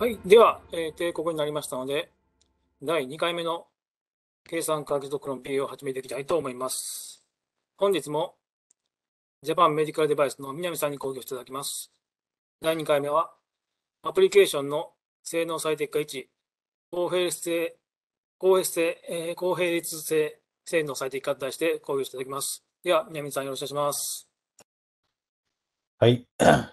はい、では、えー、定刻になりましたので、第2回目の計算科学ロ論 PA を始めていきたいと思います。本日も、ジャパンメディカルデバイスの南さんに講義をいただきます。第2回目は、アプリケーションの性能最適化1、公平性、公平性、えー、公平率性、性能最適化に対して講義をいただきます。では、南さんよろしくお願いします。はい。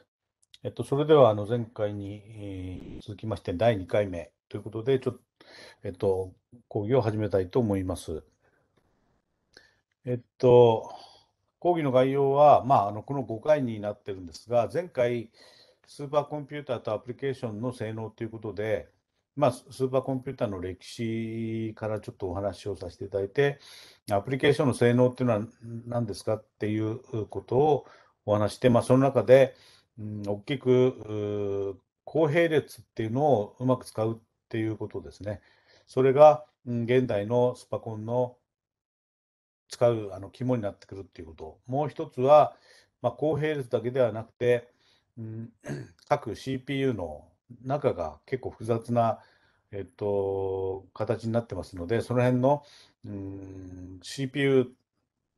えっと、それではあの前回に、続きまして第2回目ということで、ちょっと、えっと、講義を始めたいと思います。えっと、講義の概要は、まあ、あのこの5回になってるんですが、前回、スーパーコンピューターとアプリケーションの性能ということで、まあ、スーパーコンピューターの歴史からちょっとお話をさせていただいて、アプリケーションの性能っていうのは何ですかっていうことをお話して、まあ、その中で、うん、大きく公平列っていうのをうまく使うっていうことですね。それが、うん、現代のスパコンの使うあの肝になってくるっていうこと。もう一つは、まあ、公平列だけではなくて、うん、各 CPU の中が結構複雑な、えっと、形になってますので、その辺の、うん、CPU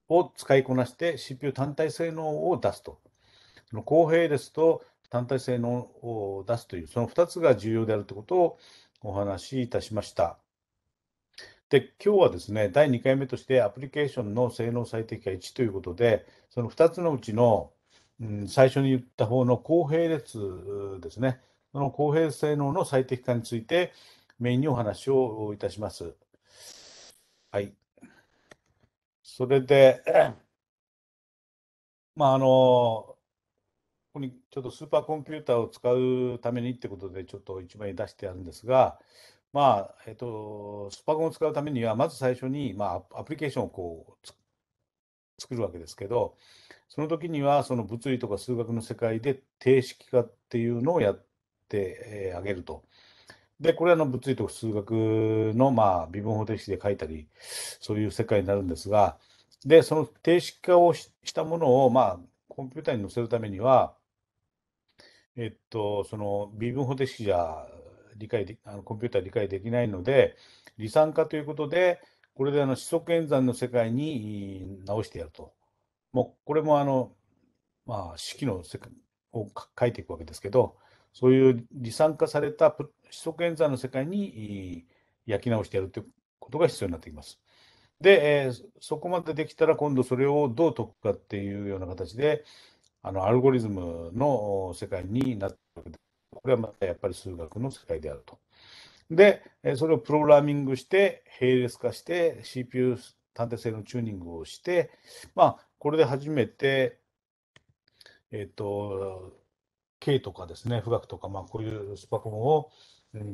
を使いこなして CPU 単体性能を出すと公平ですと単体性能を出すという、その2つが重要であるということをお話しいたしました。で、今日はですね、第2回目としてアプリケーションの性能最適化1ということで、その2つのうちの、うん、最初に言った方の公平列ですね、その公平性能の最適化についてメインにお話をいたします。はい。それで、まあ、あの、こにちょっとスーパーコンピューターを使うためにってことで、ちょっと一枚出してあるんですが、まあえっと、スパコンを使うためには、まず最初に、まあ、アプリケーションをこう作るわけですけど、その時にはその物理とか数学の世界で定式化っていうのをやってあげると。で、これはの物理と数学のまあ微分方程式で書いたり、そういう世界になるんですが、で、その定式化をしたものをまあコンピューターに載せるためには、えっと、その微分方程式じゃ理解であのコンピューター理解できないので、離散化ということで、これであの四則演算の世界に直してやると。もうこれもあの、まあ、式の世界を書いていくわけですけど、そういう離散化された四則演算の世界に焼き直してやるということが必要になってきます。で、えー、そこまでできたら今度それをどう解くかっていうような形で、あのアルゴリズムの世界になっているこれはまたやっぱり数学の世界であると。で、それをプログラミングして、並列化して、CPU 探偵性のチューニングをして、まあ、これで初めて、えっ、ー、と、K とかですね、富岳とか、まあ、こういうスパコンを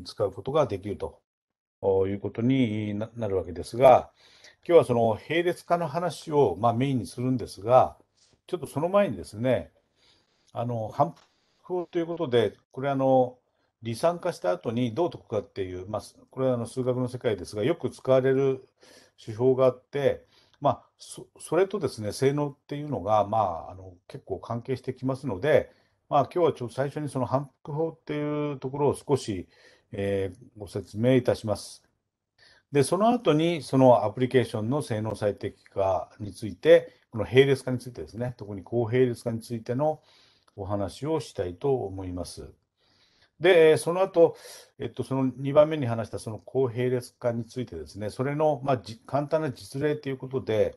使うことができるということになるわけですが、今日はその並列化の話を、まあ、メインにするんですが、ちょっとその前にですね、あの反復法ということで、これあの、離散化した後にどう解くかっていう、まあ、これはあの数学の世界ですが、よく使われる手法があって、まあ、それとですね性能っていうのが、まあ、あの結構関係してきますので、まあ、今日はちょっと最初にその反復法っていうところを少し、えー、ご説明いたします。でその後にそのアプリケーションの性能最適化についてこの並列化についてですね、特に公並列化についてのお話をしたいと思います。で、その後、えっと、その2番目に話したその公並列化についてですね、それの、まあ、簡単な実例ということで、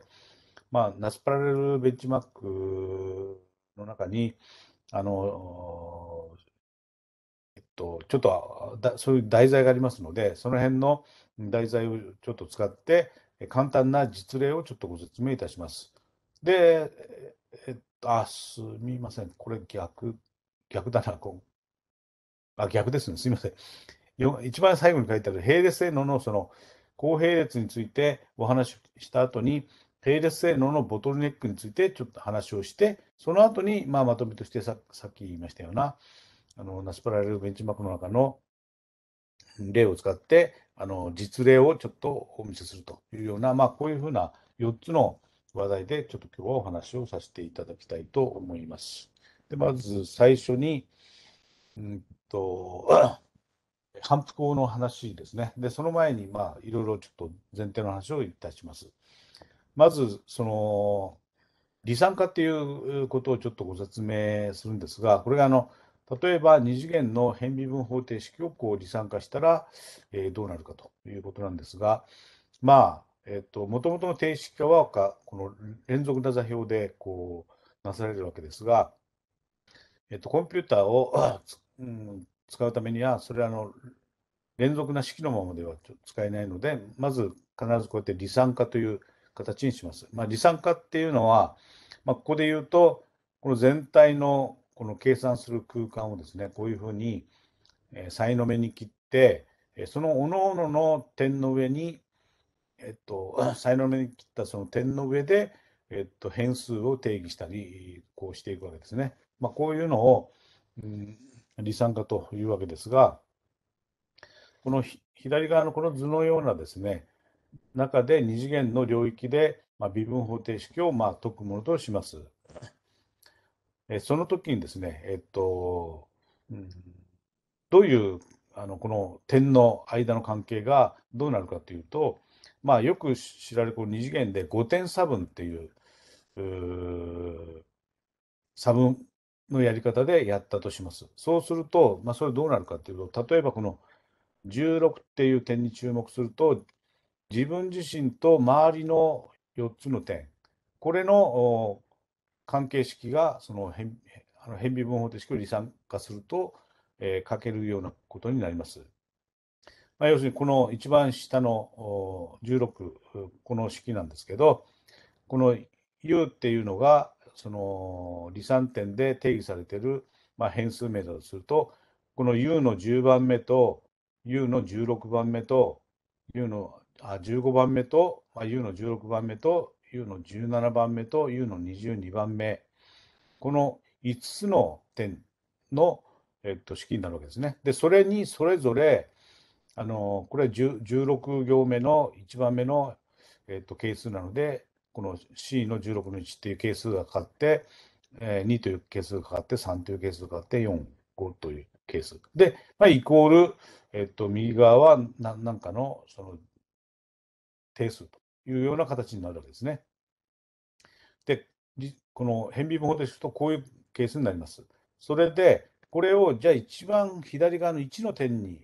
まあ、ナスパラレルベンチマークの中に、あの、えっと、ちょっとだそういう題材がありますので、その辺の題材をちょっと使って、簡単な実例をちょっとご説明いたします。で、えっと、あ、すみません。これ逆、逆だな、こう。あ、逆ですね。すみません。よ一番最後に書いてある並列性能のその公並列についてお話しした後に、並列性能のボトルネックについてちょっと話をして、その後に、まあ、まとめとしてささっき言いましたような、あの、ナスパラレルベンチマークの中の例を使って、あの、実例をちょっとお見せするというような、まあ、こういうふうな4つの話題でちょっと今日はお話をさせていただきたいと思います。でまず最初に、うんと、反復法の話ですね。で、その前に、まあ、いろいろちょっと前提の話をいたします。まず、その、離散化っていうことをちょっとご説明するんですが、これがあの、例えば2次元の変微分方程式をこう離散化したら、えー、どうなるかということなんですが、まあ、えっと、もともとの定式化はこの連続な座標でこうなされるわけですが、えっと、コンピューターを、使うためには、それはの連続な式のままでは使えないので、まず必ずこうやって離散化という形にします。まあ、離散化っていうのは、まあ、ここで言うと、この全体のこの計算する空間をですね、こういうふうに、えー、サイの目に切って、えその各々の点の上にえっと、才能目に切ったその点の上で、えっと、変数を定義したり、こうしていくわけですね。まあ、こういうのを、うん、理算化というわけですが、この左側のこの図のようなですね、中で2次元の領域で、まあ、微分方程式をまあ解くものとします。えその時にですね、えっと、うん、どういうあのこの点の間の関係がどうなるかというと、まあ、よく知られるこの2次元で5点差分っていうう差分のやり方でやったとします。そうすると、まあ、それどうなるかっていうと、例えばこの16っていう点に注目すると、自分自身と周りの4つの点、これの関係式がその変あの変微分方程式を離散化すると、えー、けるようなことになります。まあ、要するにこの一番下の16この式なんですけどこの U っていうのがその離散点で定義されている、まあ、変数名だとするとこの U の10番目と U の16番目と U のあ15番目と、まあ、U の16番目と U の17番目と U の22番目この5つの点の、えっと、式になるわけですね。でそれにそれぞれあのこれは16行目の1番目の、えっと係数なので、この C の16の1っていう係数がかかって、えー、2という係数がかかって、3という係数がかかって、4、5という係数。で、まあ、イコール、えっと、右側は何かのその定数というような形になるわけですね。で、この変微分法ですとこういう係数になります。それで、これをじゃあ一番左側の1の点に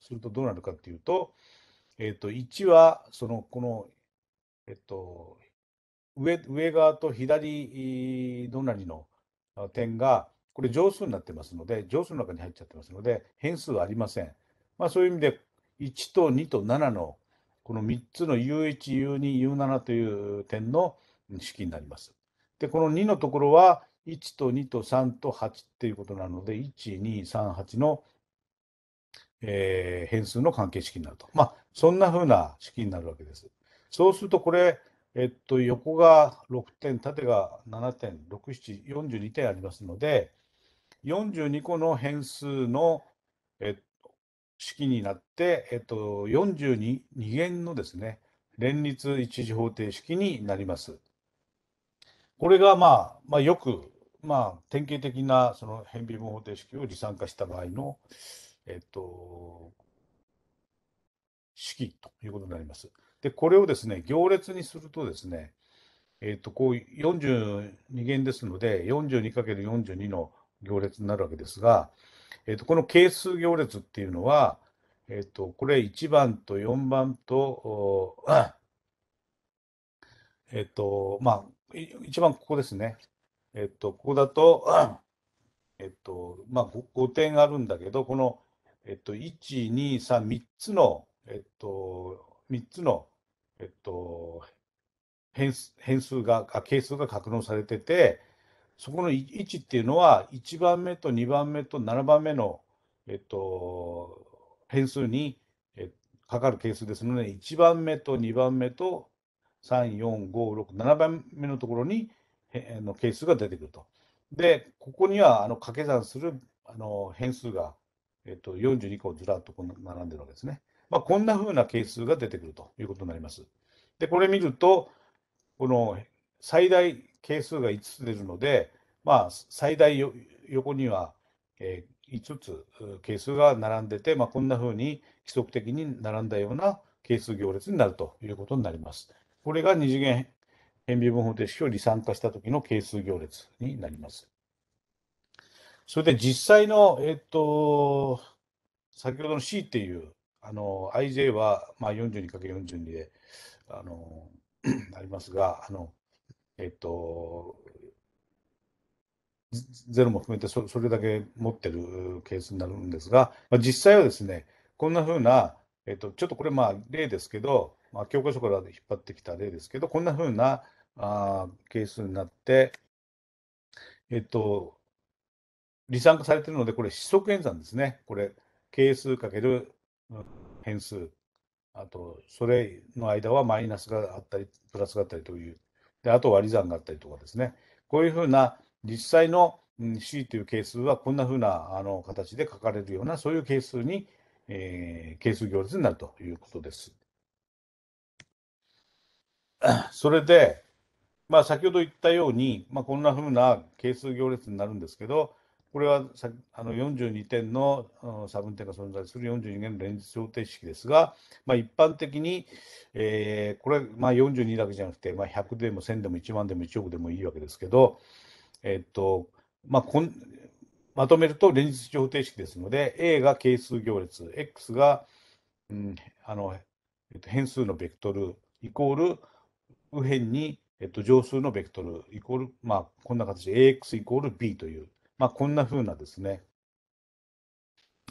するとどうなるかっていうと、えっ、ー、と、1は、その、この、えっ、ー、と、上、上側と左隣の点が、これ乗数になってますので、乗数の中に入っちゃってますので、変数はありません。まあそういう意味で、1と2と7の、この3つの U1、U2、U7 という点の式になります。で、この2のところは、1と2と3と8っていうことなので、1、2、3、8のえー、変数の関係式になると。まあ、そんなふうな式になるわけです。そうすると、これ、えっと、横が6点、縦が7点、6、7、42点ありますので、42個の変数の、えっと、式になって、えっと、42元のですね、連立一次方程式になります。これが、まあ、まあ、よく、まあ、典型的なその変微分方程式を離散化した場合の、えっと、式ということになります。で、これをですね、行列にするとですね、えっと、こう42元ですので、42×42 の行列になるわけですが、えっと、この係数行列っていうのは、えっと、これ1番と4番と、えっと、まあ、一番ここですね。えっと、ここだと、えっと、まあ5、5点あるんだけど、このえっと、1、2、3、3つの、えっと、3つの、えっと、変変数が、係数が格納されてて、そこの1っていうのは、1番目と2番目と7番目の、えっと、変数に、えかかる係数ですので、1番目と2番目と3、4、5、6、7番目のところに、の係数が出てくると。で、ここにはあの掛け算するあの変数がえっと、42個ずらっとこ並んでるわけですね。まあ、こんな風な係数が出てくるということになります。で、これ見ると、この最大係数が5つ出るので、まあ、最大横には、えー、5つ係数が並んでて、まあ、こんな風に規則的に並んだような係数行列になるということになります。これが二次元変微分方程式を離散化した時の係数行列になります。それで実際の、えっと、先ほどの C っていう、あの、IJ は、まあ、42×42 で、あの、ありますが、あの、えっと、ゼロも含めてそれだけ持ってるケースになるんですが、まあ、実際はですね、こんなふうな、えっと、ちょっとこれまあ例ですけど、まあ、教科書から引っ張ってきた例ですけど、こんなふうなあケースになって、えっと、離散化されているので、これ、指則演算ですね。これ、係数かける変数。あと、それの間はマイナスがあったり、プラスがあったりという。で、あと割り算があったりとかですね。こういうふうな、実際の C という係数はこんなふうなあの形で書かれるような、そういう係数に、えー、係数行列になるということです。それで、まあ、先ほど言ったように、まあ、こんなふうな係数行列になるんですけど、これはさあの42点の差分点が存在する42元連立方程式ですが、まあ、一般的に、えー、これ、まあ、42だけじゃなくて、まあ、100でも1000でも1万でも1億でもいいわけですけど、えっとまあ、こんまとめると連立方程式ですので A が係数行列 X が、うん、あの変数のベクトルイコール右辺に、えっと、乗数のベクトルイコール、まあ、こんな形で AX イコール B という。まあ、こんな風なですね、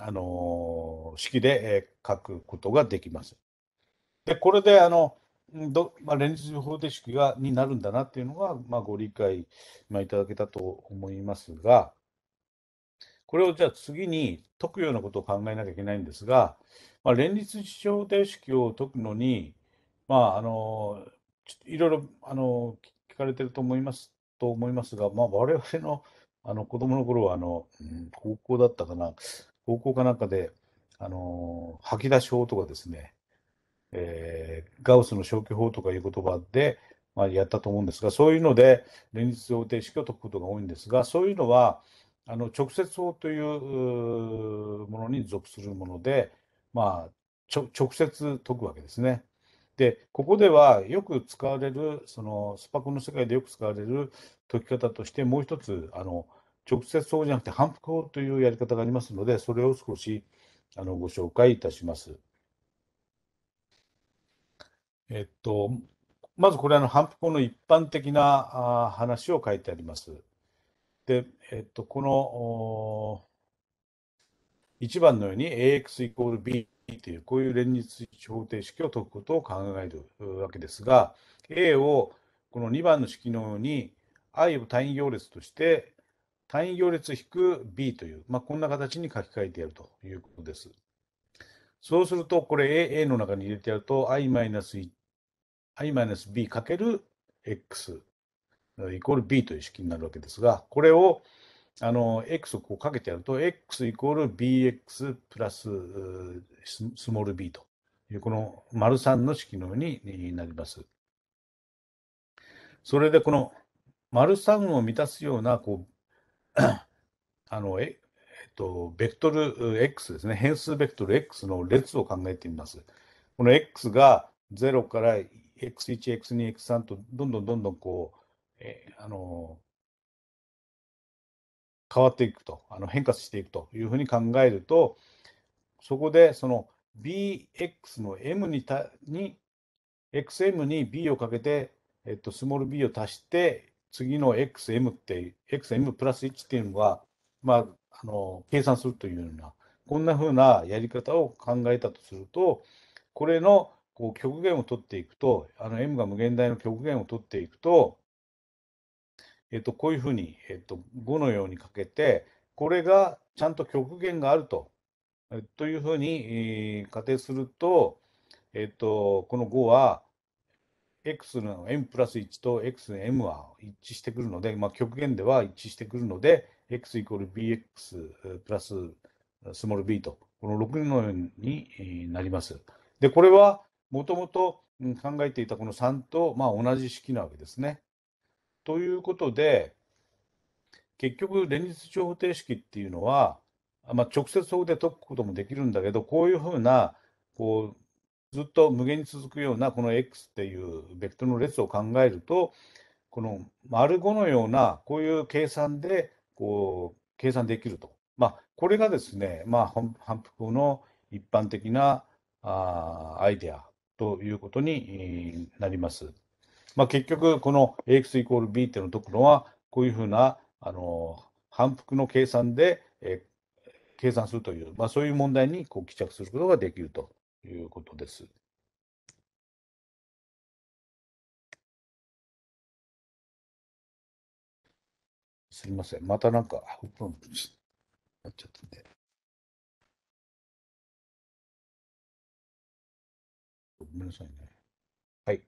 あの式で、え書くことができます。で、これで、あの、どまあ、連立方程式がになるんだなっていうのが、まあ、ご理解、まあ、いただけたと思いますが、これをじゃあ次に解くようなことを考えなきゃいけないんですが、まあ、連立方程式を解くのに、まあ、あのいろいろあの聞かれてると思いますと思いますが、まあ、我々のあの子供の頃はあの、うん、高校だったかな、高校かなんかで、あの吐き出し法とかですね、えー、ガウスの消去法とかいう言葉で、まあ、やったと思うんですが、そういうので連立方程式を解くことが多いんですが、そういうのはあの直接法というものに属するもので、まあ、直接解くわけですね。で、ここではよく使われる、そのスパコンの世界でよく使われる解き方として、もう一つ、あの直接そうじゃなくて反復法というやり方がありますので、それを少しあのご紹介いたします。えっと、まずこれは反復法の一般的な話を書いてあります。で、えっと、この1番のように AX イコール B というこういう連立方程式を解くことを考えるわけですが、A をこの2番の式のように i を単位行列として単位行列引く B という、まあ、こんな形に書き換えてやるということです。そうすると、これ A, A の中に入れてやると i i-b かける x イコール b という式になるわけですが、これをあの x をこうかけてやると、x イコール bx プラススモール b という、この丸3の式のようになります。それで、この丸3を満たすようなこうあの、え、えっと、ベクトル X ですね。変数ベクトル X の列を考えてみます。この X が0から X1、X2、X3 とどんどんどんどんこう、えあの、変わっていくと、あの変化していくというふうに考えると、そこでその bx の m にたに、xm に b をかけて、えっと、スモール b を足して次の XM って、XM プラス1っていうのは、まあ、あの計算するというような、こんなふうなやり方を考えたとすると、これのこう極限を取っていくと、あの M が無限大の極限を取っていくと、えっと、こういうふうに、えっと、5のようにかけて、これがちゃんと極限があるとというふうに、えー、仮定すると、えっと、この5は、x の m プラス1と x の m は一致してくるので、まあ、極限では一致してくるので、x イコール bx プラススモール b と、この6のようになります。で、これはもともと考えていたこの3と、まあ、同じ式なわけですね。ということで、結局、連立長方程式っていうのは、まあ、直接そこで解くこともできるんだけど、こういうふうなこうずっと無限に続くようなこの x っていうベクトルの列を考えるとこの丸5のようなこういう計算でこう計算できると、まあ、これがですね、まあ、反復の一般的なあアイデアということになります。まあ、結局この ax イコール b っていうのところはこういうふうなあの反復の計算で、え計算するという、まあ、そういう問題にこう帰着することができると。いうことです。すみません。またなんか、うぷんなっちゃったんで。ごめんなさいね。はい。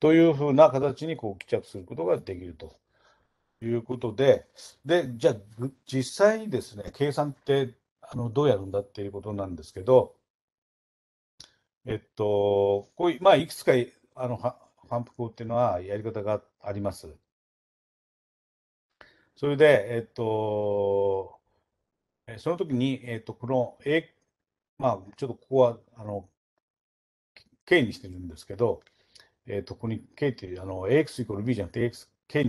というふうな形にこう帰着することができるということで、で、じゃあ、実際にですね、計算ってあのどうやるんだっていうことなんですけど、えっと、こういまあ、いくつかあの反復法っていうのはやり方があります。それで、えっと、その時に、えっと、この A、まあ、ちょっとここは、あの、K にしてるんですけど、えっと、ここに K っていう、あの、AX イコール B じゃなくて AXK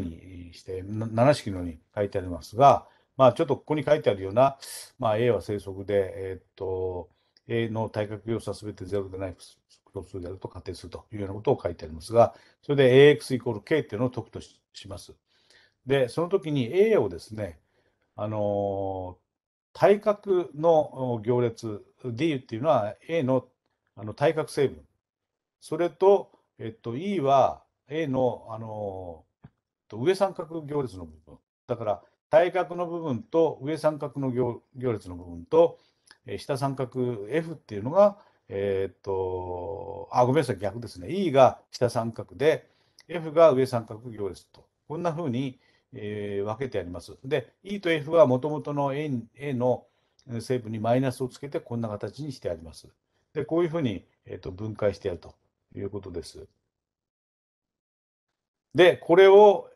にして、7式のように書いてありますが、まあ、ちょっとここに書いてあるような、まあ、A は正則で、えっと、の対角要素は全て0でない複数であると仮定するというようなことを書いてありますが、それで ax イコール k っていうのを解くとします。で、その時に a をですね、あのー、対角の行列 d っていうのは a のあの対角成分、それと、えっと、e は a の、あのー、上三角行列の部分、だから対角の部分と上三角の行行列の部分と、下三角 F っていうのが、えー、っと、あ、ごめんなさい、逆ですね。E が下三角で、F が上三角行列と。こんなふうに、えー、分けてあります。で、E と F はもともとの A, A の成分にマイナスをつけて、こんな形にしてあります。で、こういうふうに、えー、と分解してやるということです。で、これを、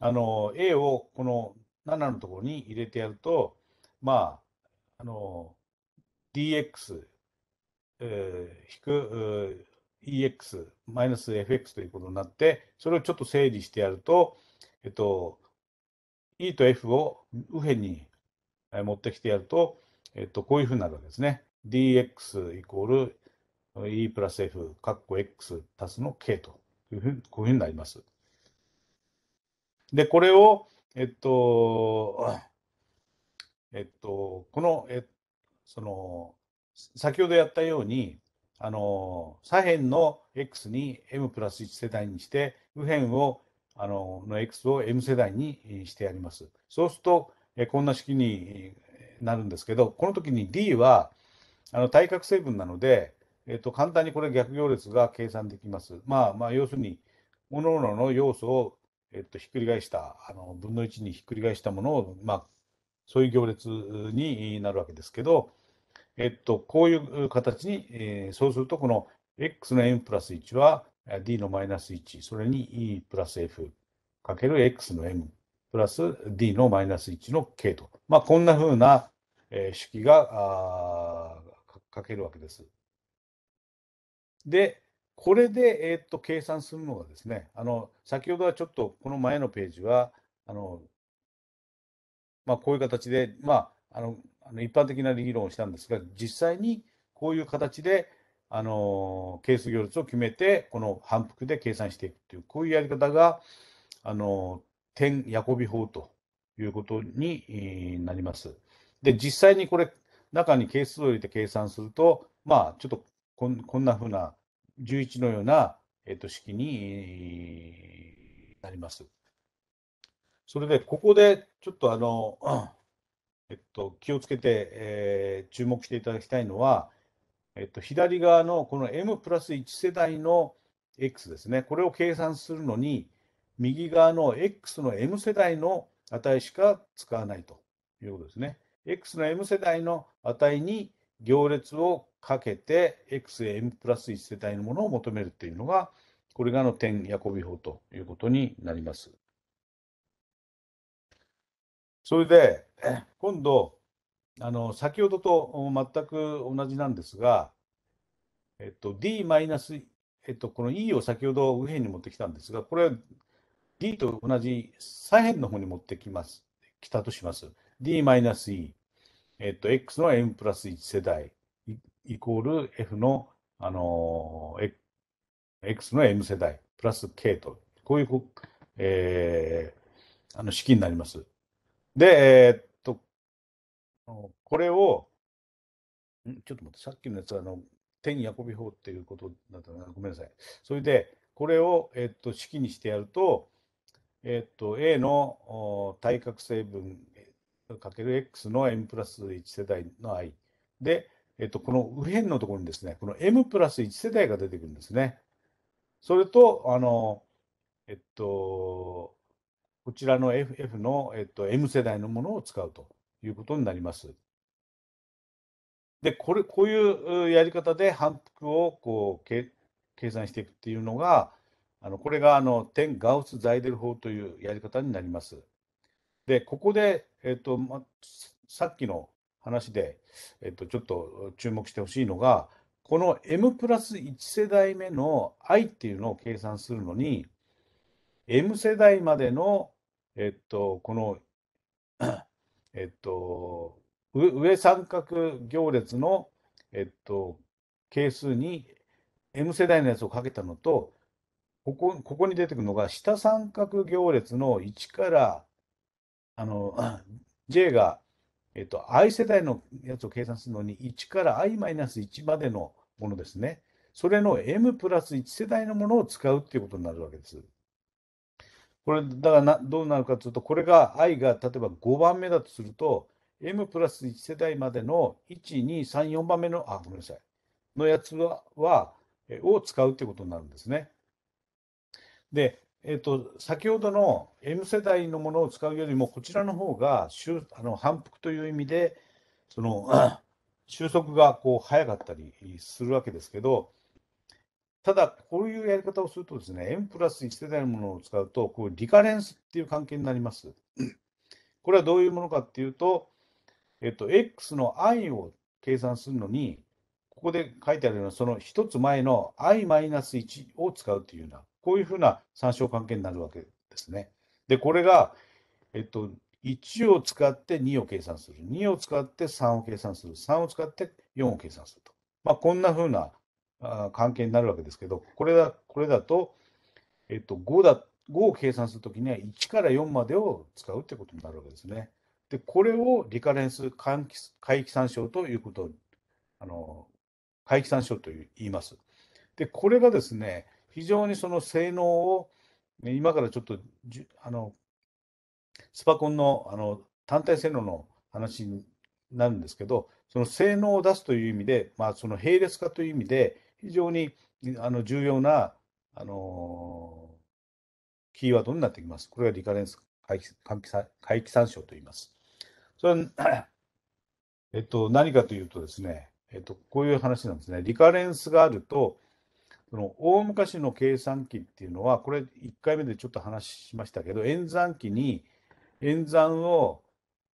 あの、A をこの7のところに入れてやると、まあ、あの dx、え引く ex マイナス fx ということになって、それをちょっと整理してやると、えっと、e と f を右辺に持ってきてやると、えっと、こういうふうになるわけですね。dx イコール e プラス f、カッコ x 足すの k というふうに、こういうふうになります。で、これを、えっと、えっと、この、えその、先ほどやったように、あの、左辺の x に m プラス1世代にして、右辺を、あの、の x を m 世代にしてやります。そうすると、えこんな式になるんですけど、この時に d は、あの、対角成分なので、えっと、簡単にこれ逆行列が計算できます。まあ、まあ、要するに、各々の要素を、えっと、ひっくり返した、あの、分の1にひっくり返したものを、まあ、そういう行列になるわけですけど、えっと、こういう形に、えー、そうすると、この x の n プラス1は d のマイナス1、それに e プラス f かける x の m プラス d のマイナス1の k と。まあ、こんなふうな、えー、式が書けるわけです。で、これで、えー、っと計算するのがですね、あの先ほどはちょっとこの前のページはあのまあ、こういう形で、まあ、あのあの一般的な理論をしたんですが、実際にこういう形で、あの係数行列を決めて、この反復で計算していくという、こういうやり方が、あの点ヤコビ法ということになります。で、実際にこれ、中に係数を入れて計算すると、まあ、ちょっとこんこんなふうな11のような、えっと、式になります。それで、ここでちょっとあの、えっと、気をつけて、えー、注目していただきたいのは、えっと、左側のこの M プラス1世代の X ですね、これを計算するのに、右側の X の M 世代の値しか使わないということですね。X の M 世代の値に行列をかけて、X M プラス1世代のものを求めるというのが、これがあの点ヤコビ法ということになります。それで、今度、あの先ほどと全く同じなんですが、えっと、D マイナス、えっと、この E を先ほど右辺に持ってきたんですが、これは D と同じ左辺の方に持ってきます、来たとします。D マイナス E、えっと、X の M プラス1世代イコール F の、あのー、X の M 世代プラス K と、こういう、えー、あの式になります。で、えーっと、あのこれを、ちょっと待って、さっきのやつは、あの、天ヤコび法っていうことだったな、ごめんなさい。それで、これを、えっと、式にしてやると、えっと、A のお対角成分かける x の m プラス1世代の i で、えっと、この右辺のところにですね、この m プラス1世代が出てくるんですね。それと、あの、えっと、こちらの FF の、えっと、M 世代のものを使うということになります。で、これ、こういうやり方で反復をこう計算していくっていうのが、あのこれがあの点ガウス・ザイデル法というやり方になります。で、ここで、えっと、ま、さっきの話で、えっと、ちょっと注目してほしいのが、この M プラス1世代目の i っていうのを計算するのに、M 世代までのえっと、この、えっと、上三角行列の、えっと、係数に M 世代のやつをかけたのと、ここここに出てくるのが、下三角行列の1から、あの、J が、えっと、i 世代のやつを計算するのに、1から i-1 までのものですね。それの m プラス1世代のものを使うっていうことになるわけです。これ、だからなどうなるかというと、これが i が例えば5番目だとすると、m プラス1世代までの1、2、3、4番目の、あ、ごめんなさい、のやつは、はを使うということになるんですね。で、えっ、ー、と、先ほどの M 世代のものを使うよりも、こちらの方があの反復という意味で、その 収束がこう早かったりするわけですけど、ただ、こういうやり方をするとですね、n プラス1世代のものを使うと、こうリカレンスっていう関係になります。これはどういうものかっていうと、えっと、x の i を計算するのに、ここで書いてあるような、その1つ前の i-1 を使うというような、こういうふうな参照関係になるわけですね。で、これが、えっと、1を使って2を計算する、2を使って3を計算する、3を使って4を計算すると。まあ、こんなふうなあ関係になるわけですけど、これだこれだと、えっと、5, だ5を計算するときには1から4までを使うってことになるわけですね。で、これをリカレンス回帰参照ということあの、回帰参照と言います。で、これがですね、非常にその性能を、ね、今からちょっとじあのスパコンのあの単体性能の話になるんですけど、その性能を出すという意味で、まあ、その並列化という意味で、非常にあの重要な、あのキーワードになってきます。これがリカレンス回帰参照と言います。それは、えっと、何かというとですね、えっと、こういう話なんですね。リカレンスがあると、その大昔の計算機っていうのは、これ1回目でちょっと話しましたけど、演算機に演算を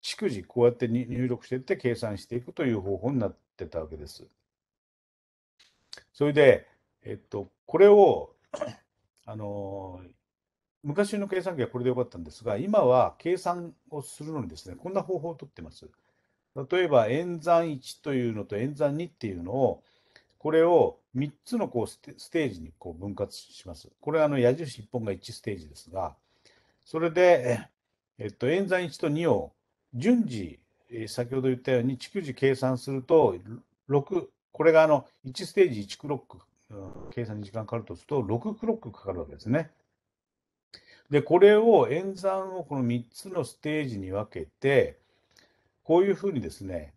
逐次こうやって入力していって計算していくという方法になってたわけです。それで、えっと、これを、あのー、昔の計算機はこれでよかったんですが、今は計算をするのにですね、こんな方法をとってます。例えば、演算1というのと演算2っていうのを、これを3つのこうステージにこう分割します。これはあの矢印1本が1ステージですが、それで、えっと、演算1と2を順次、先ほど言ったように、逐次計算すると、6、これがあの1ステージ1クロック、計算に時間かかるとすると、6クロックかかるわけですね。で、これを演算をこの3つのステージに分けて、こういうふうにですね、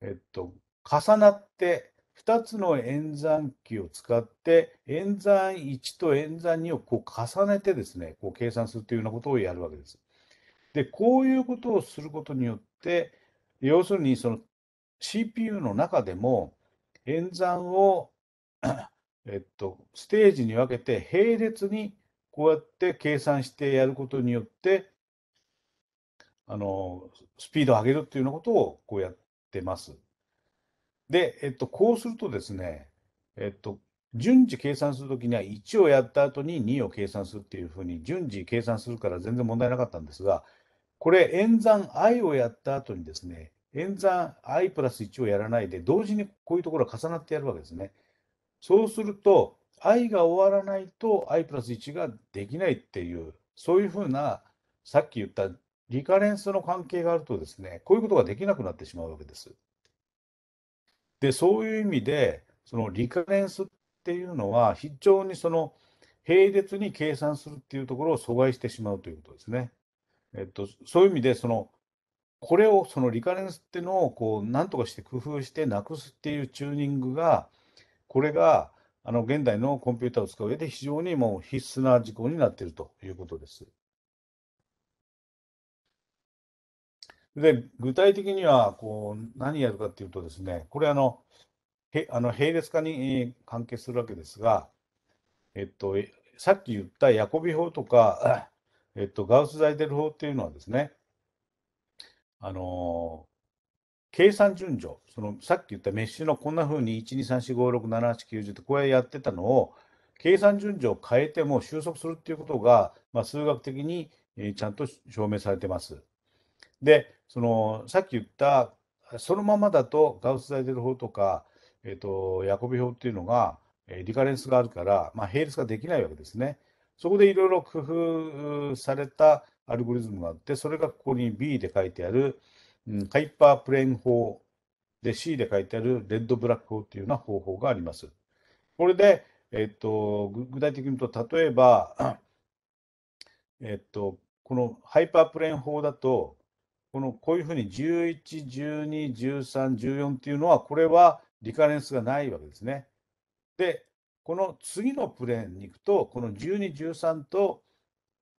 えっと、重なって2つの演算機を使って演算1と演算2をこう重ねてですねこう計算するというようなことをやるわけです。でこういうことをすることによって要するにその CPU の中でも演算をえっと、ステージに分けて並列にこうやって計算してやることによってあのスピードを上げるっていうようなことをこうやってます。で、えっと、こうするとですね、えっと、順次計算するときには1をやった後に2を計算するっていうふうに順次計算するから全然問題なかったんですがこれ演算 i をやった後にですね演算 i プラス1をやらないで、同時にこういうところが重なってやるわけですね。そうすると、i が終わらないと i プラス1ができないっていう、そういうふうな、さっき言ったリカレンスの関係があるとですね、こういうことができなくなってしまうわけです。で、そういう意味で、そのリカレンスっていうのは、非常にその並列に計算するっていうところを阻害してしまうということですね。えっと、そういう意味で、そのこれをそのリカレンスっていうのをこう何とかして工夫してなくすっていうチューニングがこれがあの現代のコンピューターを使う上で非常にもう必須な事項になっているということです。で具体的にはこう何やるかっていうとですねこれあのへあの並列化に関係するわけですが、えっと、さっき言ったヤコビ法とか、えっと、ガウス・ザイデル法っていうのはですねあのー、計算順序、そのさっき言ったメッシュのこんな風に1、2、3、4、5、6、7、8、9、10ってこうやってたのを、計算順序を変えても収束するっていうことが、まあ、数学的に、ちゃんと証明されてます。で、そのさっき言ったそのままだとガウス・ザイデル法とか、えーと、ヤコビ法っていうのが、リカレンスがあるから、まあ、並列ができないわけですね。そこでいろいろ工夫されたアルゴリズムがあって、それがここに B で書いてある、ハイパープレーン法で C で書いてあるレッドブラック法というような方法があります。これで、えっと、具体的に言うと、例えば、えっと、このハイパープレーン法だと、このこういうふうに11、12、13、14っていうのは、これはリカレンスがないわけですね。で、この次のプレーンに行くと、この12、13と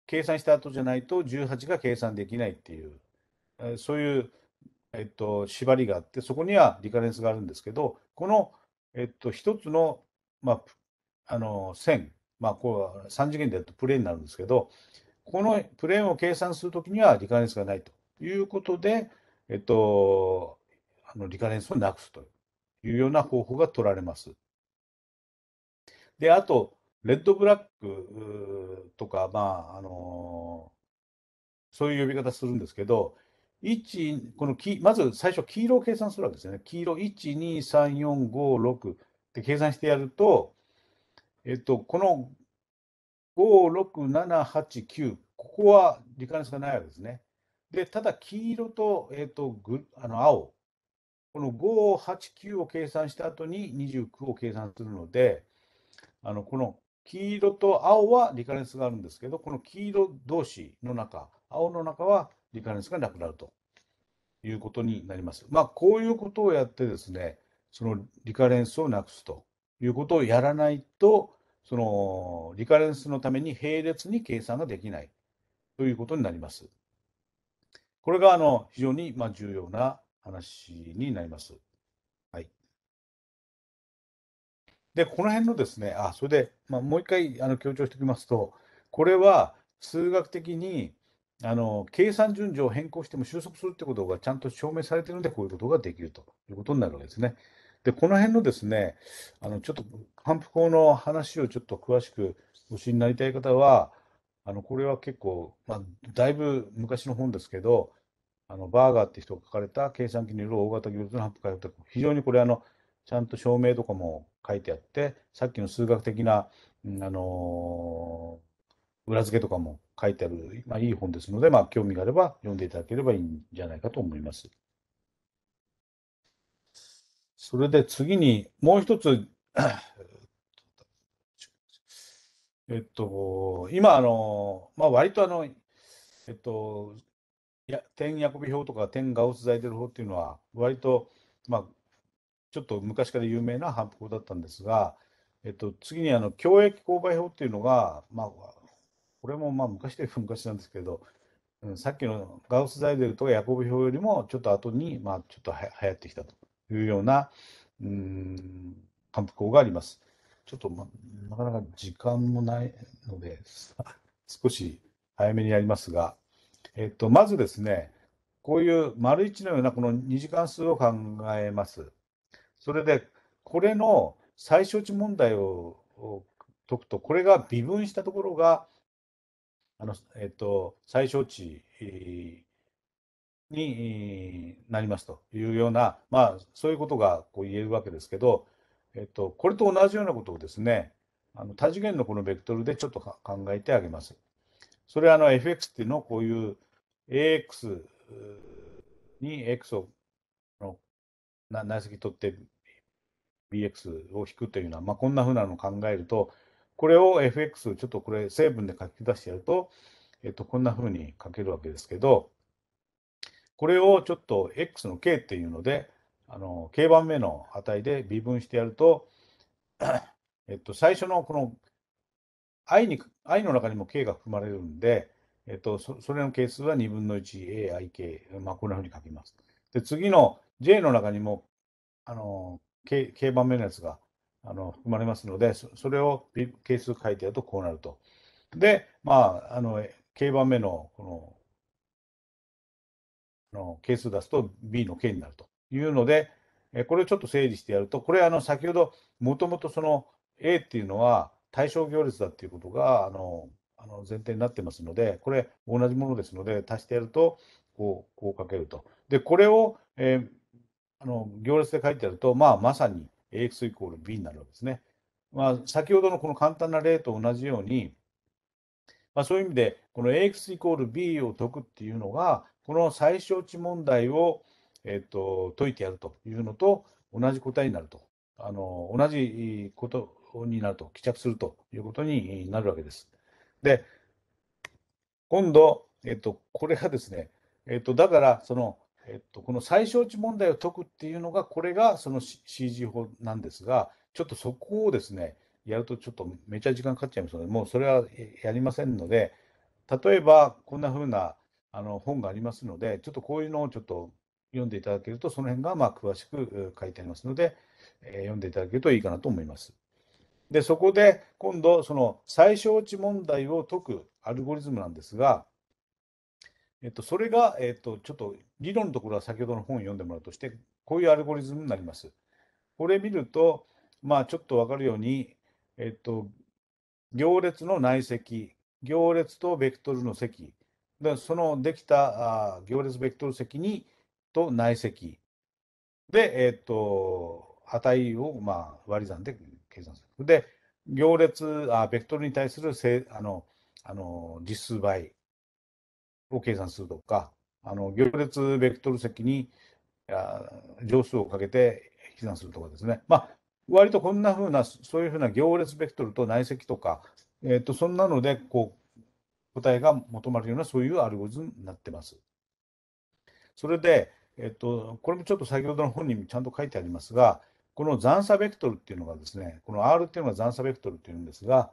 計算した後じゃないと18が計算できないっていう、えそういう、えっと、縛りがあって、そこにはリカレンスがあるんですけど、この、えっと、一つの、まあ、あの線、まあ、こう3次元でやるとプレーンになるんですけど、このプレーンを計算するときにはリカレンスがないということで、えっと、あのリカレンスをなくすというような方法が取られます。で、あと、レッドブラックとか、まあ、あのそういう呼び方するんですけど、1このきまず最初、黄色を計算するわけですよね。黄色、1、2、3、4、5、6って計算してやると、えっと、この5、6、7、8、9、ここは時間がないわけですね。で、ただ、黄色と,、えっと、ぐあの青、この5、8、9を計算した後に29を計算するので、あのこの黄色と青はリカレンスがあるんですけど、この黄色同士の中、青の中はリカレンスがなくなるということになります。まあ、こういうことをやってですね、そのリカレンスをなくすということをやらないと、そのリカレンスのために並列に計算ができないということになります。これがあの非常にま重要な話になります。で、この辺のですね、あ、それで、まあ、もう一回あの強調しておきますと、これは数学的にあの計算順序を変更しても収束するってことがちゃんと証明されてるので、こういうことができるということになるわけですね。で、この辺のですね、あのちょっと反復法の話をちょっと詳しくお知りになりたい方は、あのこれは結構、まあ、だいぶ昔の本ですけど、あのバーガーって人が書かれた計算機による大型技術の反復解放って非常にこれあのちゃんと証明とかも書いてあって、さっきの数学的な、あのー、裏付けとかも書いてある、まあ、いい本ですので、まあ、興味があれば読んでいただければいいんじゃないかと思います。それで次に、もう一つ、えっと、今、あの、まあ、割とあの、えっと、や天ヤコビ表とか天ガオスザイデルっていうのは、割と、まあ、ちょっと昔から有名な反復法だったんですが、えっと、次にあの共益勾配法っていうのが、まあ、これもまあ昔で昔なんですけど、うん、さっきのガウス・ザイデルとかヤコブ表よりもちょっと後に、まあ、ちょっとはや行ってきたというような、うん、反復法があります。ちょっと、ま、なかなか時間もないので、少し早めにやりますが、えっと、まずですね、こういう丸一のようなこの二次関数を考えます。それで、これの最小値問題を解くと、これが微分したところが、あのえっと、最小値になりますというような、まあ、そういうことがこう言えるわけですけど、えっと、これと同じようなことをですね、あの多次元のこのベクトルでちょっと考えてあげます。それはあの FX っていうのをこういう AX に X を内積取って BX を引くというのは、まあ、こんなふうなのを考えると、これを FX、ちょっとこれ成分で書き出してやると、えっと、こんなふうに書けるわけですけど、これをちょっと X の K っていうので、あの、K 番目の値で微分してやると、えっと、最初のこの i, に I の中にも K が含まれるんで、えっと、それの係数は2分の 1aik、まあ、こんなふうに書きます。で、次の j の中にも、あの、k 番目のやつがあの含まれますのでそ、それを係数書いてやるとこうなると。で、まあ、あの軽番目のこのの係数出すと B の K になるというので、これをちょっと整理してやると、これあの先ほどもともとその A っていうのは対象行列だっていうことがあのあの前提になってますので、これ同じものですので足してやるとこうこうかけると。で、これを、えー、あの行列で書いてあると、まあ、まさに AX イコール B になるわけですね。まあ、先ほどのこの簡単な例と同じように、まあ、そういう意味で、この AX イコール B を解くっていうのが、この最小値問題を、えっと、解いてやるというのと同じ答えになると、あの同じことになると、帰着するということになるわけです。で、今度、えっと、これがですね、えっと、だから、その、えっと、この最小値問題を解くっていうのが、これがその CG 法なんですが、ちょっとそこをですね、やるとちょっとめちゃ時間かかっちゃいますので、もうそれはやりませんので、例えばこんな風なあな本がありますので、ちょっとこういうのをちょっと読んでいただけると、その辺がま詳しく書いてありますので、え読んでいただけるといいかなと思います。で、そこで今度、その最小値問題を解くアルゴリズムなんですが、えっと、それが、えっと、ちょっと理論のところは先ほどの本を読んでもらうとして、こういうアルゴリズムになります。これ見ると、まあ、ちょっとわかるように、えっと、行列の内積、行列とベクトルの積、でそのできたあ行列ベクトル積にと内積で、えっと、値を、まあ、割り算で計算する。で、行列、あベクトルに対するせあのあの実数倍。を計算するとか、あの行列ベクトル積に乗数をかけて引き算するとかですね、まあ、割とこんなふうな、そういうふうな行列ベクトルと内積とか、えーと、そんなのでこう答えが求まるような、そういうアルゴリズムになってます。それで、えっ、と、これもちょっと先ほどの本にちゃんと書いてありますが、この残差ベクトルっていうのがですね、この R っていうのが残差ベクトルっていうんですが、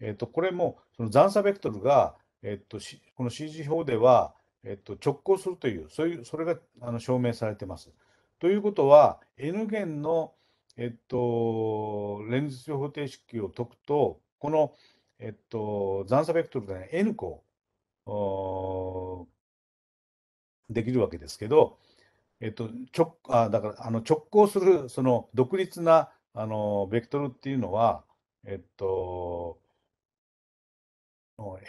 えっ、と、これもその残差ベクトルがえっと、この CG 表では、えっと、直行するという、そういう、それがあの証明されてます。ということは、N 弦の、えっと、連立方程式を解くと、この、えっと、残差ベクトルで、ね、N 個できるわけですけど、えっと、直あだからあの直行するその独立なあのベクトルっていうのは、えっと、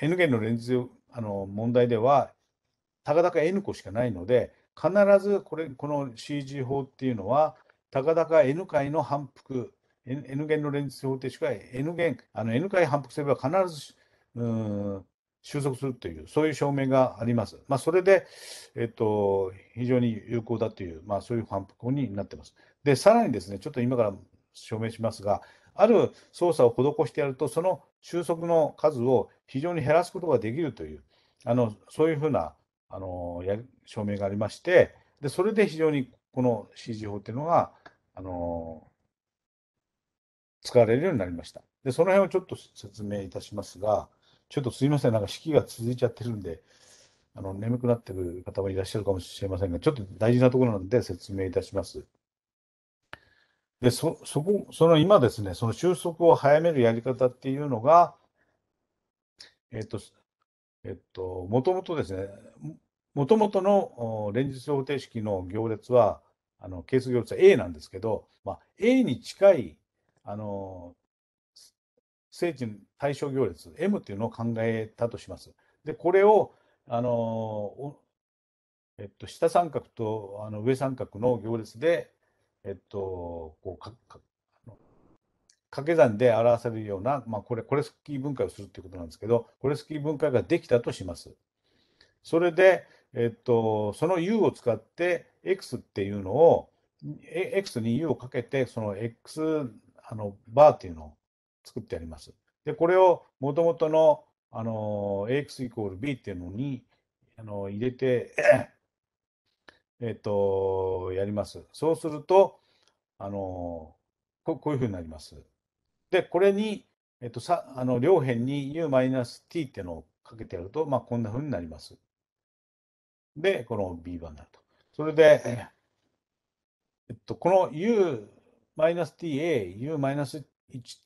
N 弦のレンズあの問題では、たかだか N 個しかないので、必ずこれこの CG 法っていうのは、たかだか N 回の反復、N, N 弦のレンズ法程式は N 弦、あの N 回反復すれば必ずうん収束するという、そういう証明があります。まあ、それで、えっと、非常に有効だという、まあ、そういう反復法になってます。で、さらにですね、ちょっと今から証明しますが、ある操作を施してやると、その収束の数を非常に減らすことができるという、あのそういうふうなあのや証明がありましてで、それで非常にこの CG 法っていうのが、あの使われるようになりました。で、その辺をちょっと説明いたしますが、ちょっとすいません、なんか式が続いちゃってるんで、あの眠くなってる方もいらっしゃるかもしれませんが、ちょっと大事なところなので説明いたします。で、そ、そこ、その今ですね、その収束を早めるやり方っていうのが、えっと、えっと、もともとですね、もともとの連日方程式の行列は、あの、係数行列は A なんですけど、まあ、A に近い、あの、正値対象行列、M っていうのを考えたとします。で、これを、あの、えっと、下三角とあの上三角の行列で、えっと、こうかか掛け算で表せるような、まあ、これ、これスキー分解をするということなんですけど、これスキー分解ができたとします。それで、えっと、その u を使って、x っていうのを、x に u をかけて、その x あのバーっていうのを作ってあります。で、これをもともとの、あの、ax イコール b っていうのに、あの、入れてえっ、と、やります。そうすると、あのこういうふうになります。で、これに、えっ、と、さあの両辺に u-t っていうのをかけてやると、まあ、こんなふうになります。で、この b 番になると。それで、えっと、この u-ta、u-1 って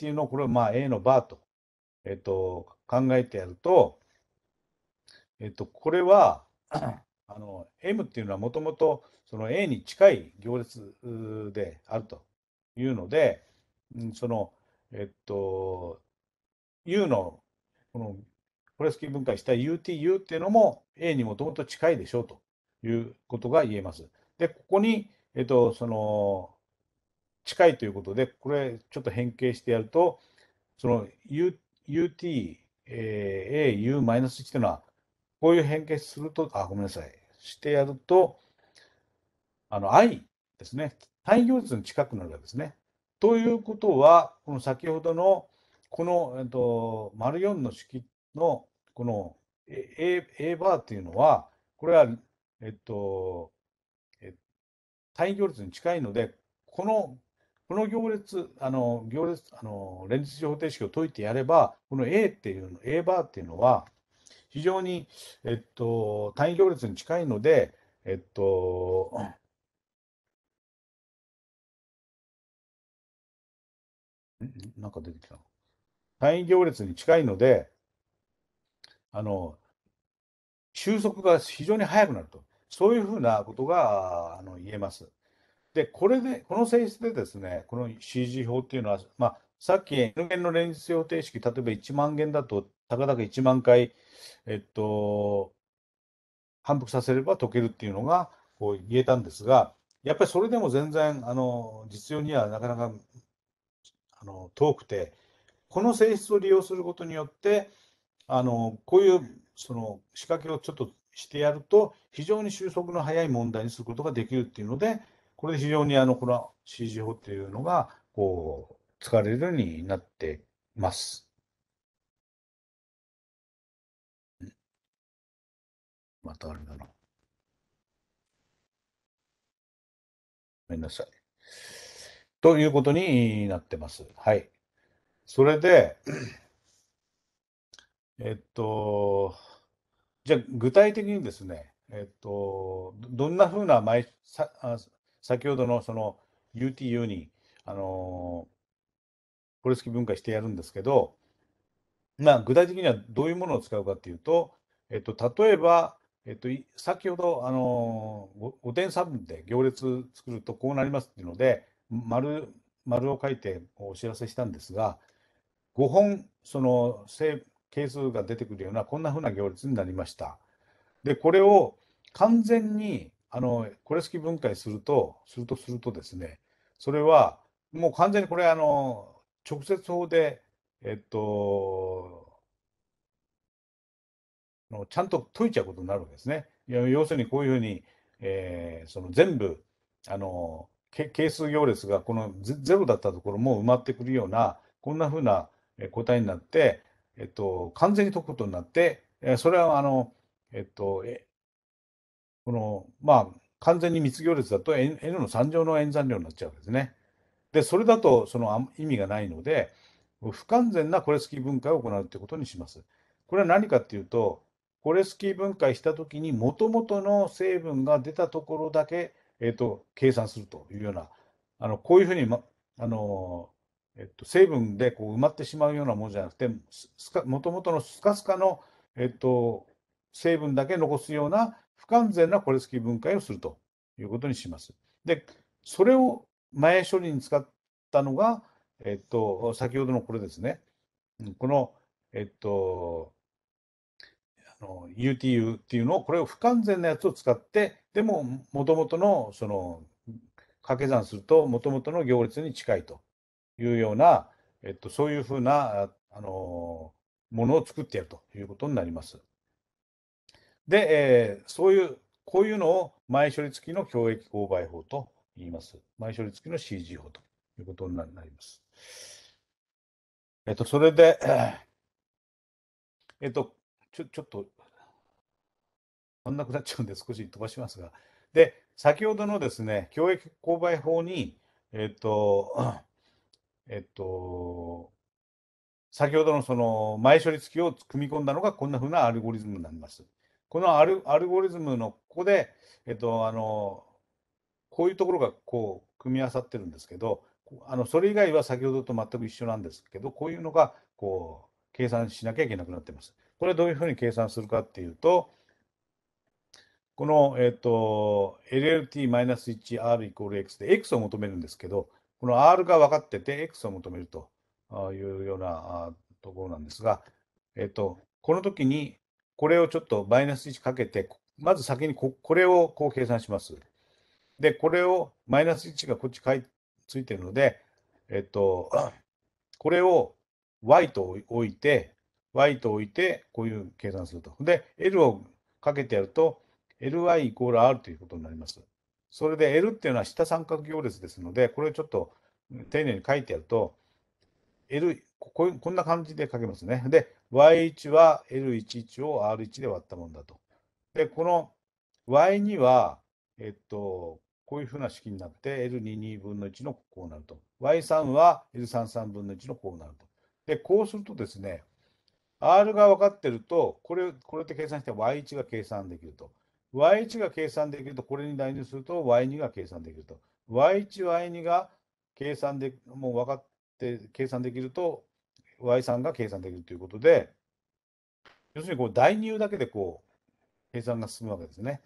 いうのを、これをまあ a のバーと、えっと、考えてやると、えっと、これは、あの M っていうのはもともとその A に近い行列であるというので、その、えっと、U の、この、フレスキ分解した UTU っていうのも A にもともと近いでしょうということが言えます。で、ここに、えっと、その、近いということで、これちょっと変形してやると、その U t えー、AU-1 というのは、こういう変形すると、あ、ごめんなさい。してやると、あの、I ですね。単行列に近くなるわけですね。ということは、この先ほどの、この、えっと、丸4の式の、この A, A バーというのは、これは、えっと、単位行列に近いので、この、この行列、あの、行列、あの、連立方程式を解いてやれば、この A っていうの、A バーっていうのは、非常に、えっと、単位行列に近いので、えっと、なんか出てきた。単位行列に近いので、あの、収束が非常に速くなると。そういうふうなことがあの言えます。で、これで、この性質でですね、この CG 法っていうのは、まあ、さっき、N 元の連立方程式、例えば1万元だと、たかだか1万回、えっと、反復させれば解けるっていうのがこう言えたんですが、やっぱりそれでも全然あの実用にはなかなかあの遠くて、この性質を利用することによって、あのこういうその仕掛けをちょっとしてやると、非常に収束の早い問題にすることができるっていうので、これで非常にあのこの CG 法っていうのがこう使われるようになってます。またあれだな。ごめんなさい。ということになってます。はい。それで、えっと、じゃあ具体的にですね、えっと、どんなふうな前さあ、先ほどのその UTU に、あのこれ付分解してやるんですけど、まあ、具体的にはどういうものを使うかっていうと、えっと、例えば、えっと、先ほど、あのー、5点差分で行列作るとこうなりますっていうので、丸丸を書いてお知らせしたんですが、5本、その係数が出てくるような、こんな風な行列になりました。で、これを完全に、あの、これ式分解すると、するとするとですね、それは、もう完全にこれ、あの、直接法で、えっと、のちゃんと解いちゃうことになるわけですね。要するにこういうふうに、えー、その全部あの係数行列がこのゼロだったところも埋まってくるようなこんなふうな答えになって、えっと、完全に解くことになって、えそれはあの、えっと、えこのまあ完全に密行列だと N, N の3乗の演算量になっちゃうわけですね。で、それだとその意味がないので、不完全なコレスキー分解を行うということにします。これは何かっていうと、コレスキー分解したときに、もともとの成分が出たところだけ、えーと、計算するというような、あのこういうふうに、ま、あのえっ、と、成分でこう埋まってしまうようなものじゃなくて、もともとのスカスカの、えっ、と、成分だけ残すような不完全なコレスキー分解をするということにします。で、それを前処理に使ったのが、えっと、先ほどのこれですね。この、えっと、あの UTU っていうのを、これを不完全なやつを使って、でも、もともとの、その、掛け算すると、もともとの行列に近いというような、えっと、そういうふうな、あの、ものを作ってやるということになります。で、えー、そういう、こういうのを前処理付きの教育勾配法と言います。前処理付きの c g 法ということになります。えっと、それで、えっと、ちょ、ちょっと、こんなくなっちゃうんで少し飛ばしますが、で、先ほどのですね、教育購買法に、えっと、えっと、先ほどのその前処理付きを組み込んだのがこんなふうなアルゴリズムになります。このアルゴリズムのここで、えっと、あのこういうところがこう組み合わさってるんですけどあのそれ以外は先ほどと全く一緒なんですけどこういうのがこう計算しなきゃいけなくなってます。これはどういうふうに計算するかっていうとこの、えっ、ー、と、LLT-1R イコール X で X を求めるんですけど、この R が分かってて X を求めるというようなところなんですが、えっ、ー、と、この時にこれをちょっとマイナス1かけて、まず先にここれをこう計算します。で、これをマイナス1がこっちかいついてるので、えっと、これを y と置いて、y と置いて、こういう計算すると。で、L をかけてやると、ly イコール r ということになります。それで L っていうのは下三角行列ですので、これをちょっと丁寧に書いてやると、L、ここんな感じで書けますね。で、y1 は L11 を R1 で割ったものだと。で、この y2 は、えっと、こういうふうな式になって、L22 分の1のこうなると。Y3 は L33 分の1のこうなると。で、こうするとですね、R が分かってると、これ、これで計算して Y1 が計算できると。Y1 が計算できると、これに代入すると Y2 が計算できると。Y1、Y2 が計算で、もう分かって、計算できると、Y3 が計算できるということで、要するにこう代入だけでこう計算が進むわけですね。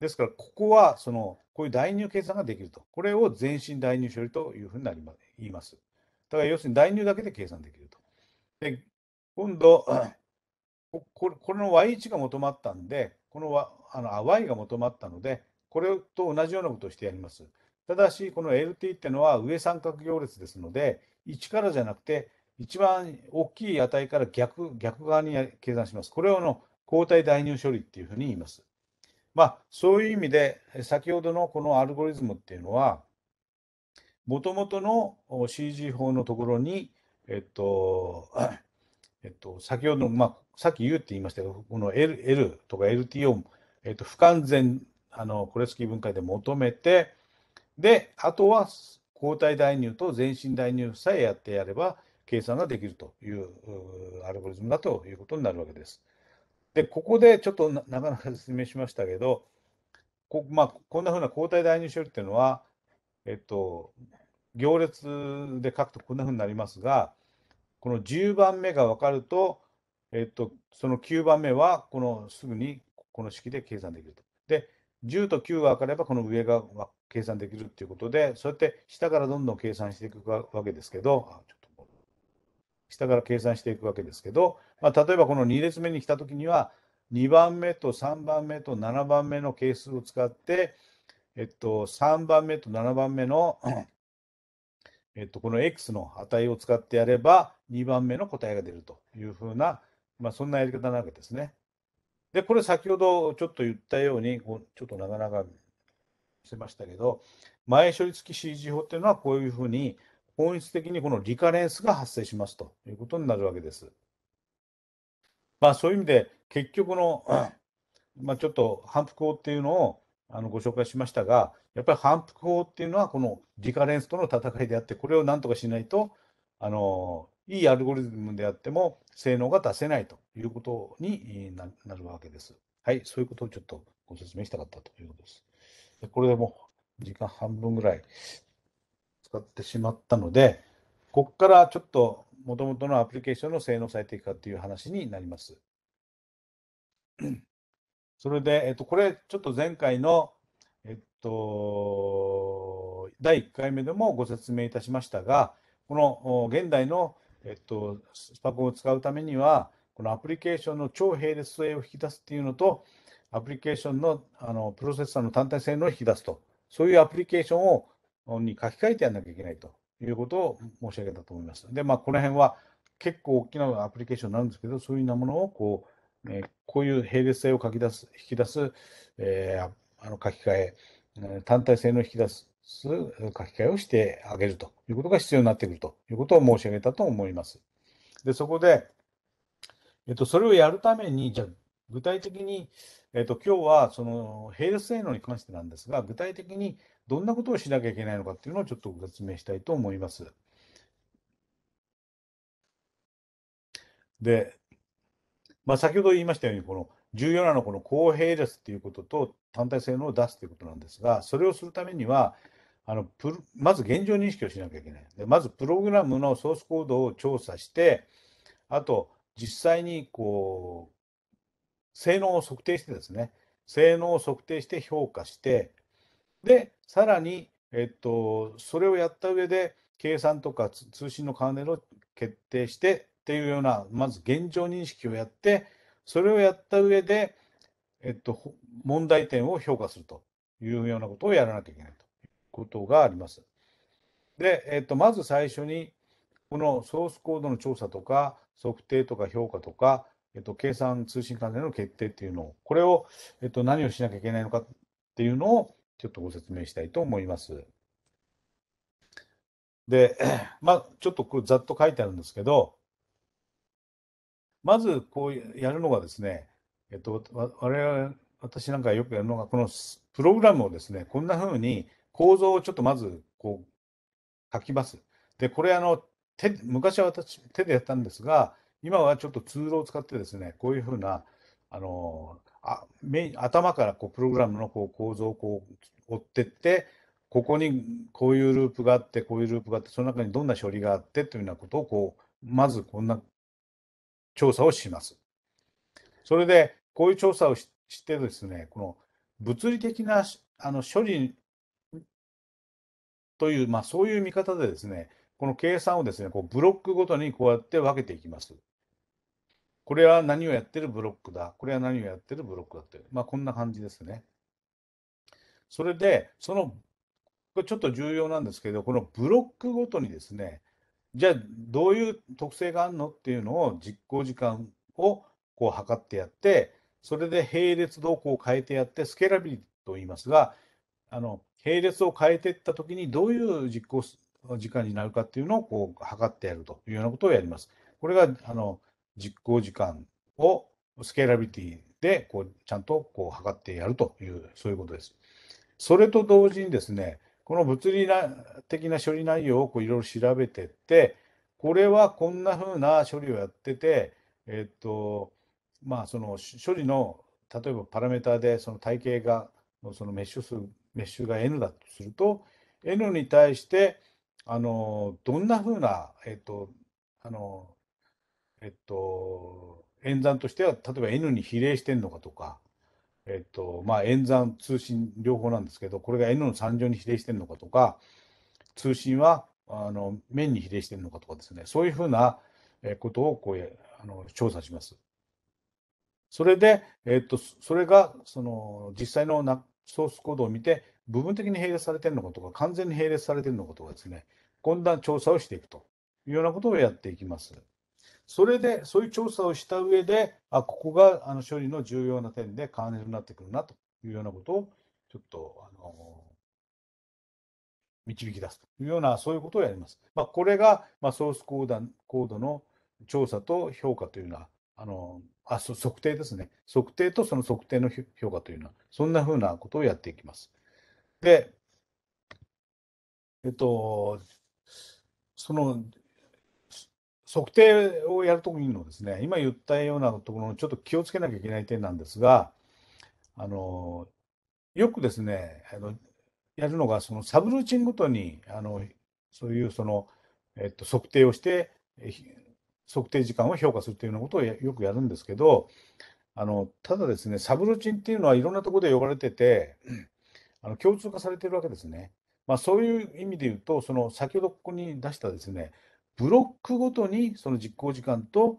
ですから、ここはそのこういう代入計算ができると、これを全身代入処理というふうになりま言います。だから要するに代入だけで計算できると。で今度、これの y 値が求まったんで、この y, あの y が求まったので、これと同じようなことをしてやります。ただし、この LT ってのは上三角行列ですので、1からじゃなくて、一番大きい値から逆逆側に計算します。これをの交代代入処理っていうふうに言います。まあ、そういう意味で、先ほどのこのアルゴリズムっていうのは、もともとの CG 法のところに、えっと、えっと、先ほどの、まあ、さっき U って言いましたけど、この L, L とか LT を、えっと、不完全、あの、コレスキー分解で求めて、で、あとは抗体代入と全身代入さえやってやれば、計算ができるというアルゴリズムだということになるわけです。で、ここでちょっとなかなか説明しましたけど、こ,、まあ、こんなふうな抗体代入処理っていうのは、えっと、行列で書くとこんなふうになりますが、この10番目が分かると、えっと、その9番目はこのすぐにこの式で計算できると。で、10と9が分かれば、この上が計算できるということで、そうやって下からどんどん計算していくわけですけど、下から計算していくわけですけど、まあ、例えばこの2列目に来た時には2番目と3番目と7番目の係数を使って、えっと、3番目と7番目の、えっと、この x の値を使ってやれば2番目の答えが出るというふうな、まあ、そんなやり方なわけですね。で、これ先ほどちょっと言ったように、こうちょっとなかなかしてましたけど、前処理付き CG 法っていうのはこういうふうに本質的にこのリカレンスが発生しますということになるわけです。まあ、そういう意味で、結局の、まあ、ちょっと反復法っていうのをあのご紹介しましたが、やっぱり反復法っていうのは、このリカレンスとの戦いであって、これをなんとかしないと、あのいいアルゴリズムであっても、性能が出せないということになるわけです。はい、そういうことをちょっとご説明したかったということです。これでもう時間半分ぐらい使ってしまったので、ここからちょっともともとのアプリケーションの性能最適化という話になります。それで、えっと、これちょっと前回の、えっと、第1回目でもご説明いたしましたが、この現代の、えっと、スパコンを使うためには、このアプリケーションの超並列性を引き出すっていうのと、アプリケーションのあのプロセッサーの単体性能を引き出すと、そういうアプリケーションをに書き換えてやんなきゃいけないということを申し上げたと思います。で、まあ、この辺は結構大きなアプリケーションになるんですけど、そういうようなものをこう、えー、こういう並列性を書き出す、引き出す、えー、あの書き換え、単体性の引き出す書き換えをしてあげるということが必要になってくるということを申し上げたと思います。で、そこで、えっと、それをやるために、じゃあ具体的に、えーと、今日はその並列性能に関してなんですが、具体的にどんなことをしなきゃいけないのかっていうのをちょっとご説明したいと思います。で、まあ、先ほど言いましたように、この重要なのはこの公平列っていうことと単体性能を出すということなんですが、それをするためには、あのプまず現状認識をしなきゃいけない。でまずプログラムのソースコードを調査して、あと実際にこう性能を測定してですね、性能を測定して評価して、で、さらに、えっと、それをやった上で、計算とか通信の関連を決定してっていうような、まず現状認識をやって、それをやった上で、えっと、問題点を評価するというようなことをやらなきゃいけないということがあります。で、えっと、まず最初に、このソースコードの調査とか、測定とか評価とか、えっと、計算通信関連の決定っていうのを、これを、えっと、何をしなきゃいけないのかっていうのを、ちょっとご説明したいと思います。で、まあ、ちょっとこれざっと書いてあるんですけど、まずこうやるのがですね、えっと、我々、私なんかよくやるのが、このプログラムをですね、こんなふうに構造をちょっとまずこう書きます。で、これあの、手、昔は私手でやったんですが、今はちょっとツールを使ってですね、こういうふうな、あのあメ頭からこうプログラムのこう構造をこう追ってって、ここにこういうループがあって、こういうループがあって、その中にどんな処理があってというようなことをこう、まずこんな調査をします。それで、こういう調査をしてですね、この物理的なあの処理という、まあ、そういう見方でですね、この計算をですね、こうブロックごとにこうやって分けていきます。これは何をやってるブロックだ。これは何をやってるブロックだって。まあ、こんな感じですね。それで、その、これちょっと重要なんですけど、このブロックごとにですね、じゃあどういう特性があるのっていうのを実行時間をこう測ってやって、それで並列動向を変えてやって、スケーラビリティと言いますが、あの並列を変えていったときにどういう実行時間になるかっていうのをこう測ってやるというようなことをやります。これがあの実行時間をスケーラビティでこうちゃんとこう測ってやるという、そういうことです。それと同時にですね、この物理的な処理内容をこういろいろ調べてって、これはこんな風な処理をやってて、えっと、まあその処理の例えばパラメータでその体系がそのメッシュ数メッシュが n だとすると n に対してあのどんなふうな、えっと、あのえっと、演算としては、例えば N に比例してんのかとか、えっと、まあ、演算、通信、両方なんですけど、これが N の3乗に比例してんのかとか、通信は、あの、面に比例してるのかとかですね、そういうふうなことを、こう、あの、調査します。それで、えっと、それが、その、実際のなソースコードを見て、部分的に並列されてるのかとか、完全に並列されてるのかとかですね、こんな調査をしていくというようなことをやっていきます。それで、そういう調査をした上で、あ、ここがあの処理の重要な点で関連になってくるなというようなことを、ちょっと、あの、導き出すというような、そういうことをやります。まあ、これが、まあ、ソースコードコードの調査と評価というのは、あの、あそ測定ですね。測定とその測定の評価というのは、そんなふうなことをやっていきます。で、えっと、その測定をやるときにもですね、今言ったようなところのちょっと気をつけなきゃいけない点なんですが、あのよくですね、あのやるのが、そのサブルーチンごとに、あのそういうその、えっと、測定をして、測定時間を評価するというようなことをよくやるんですけど、あのただですね、サブルーチンっていうのはいろんなところで呼ばれてて、あの共通化されてるわけですね。まあ、そういう意味で言うと、その先ほどここに出したですね、ブロックごとにその実行時間と、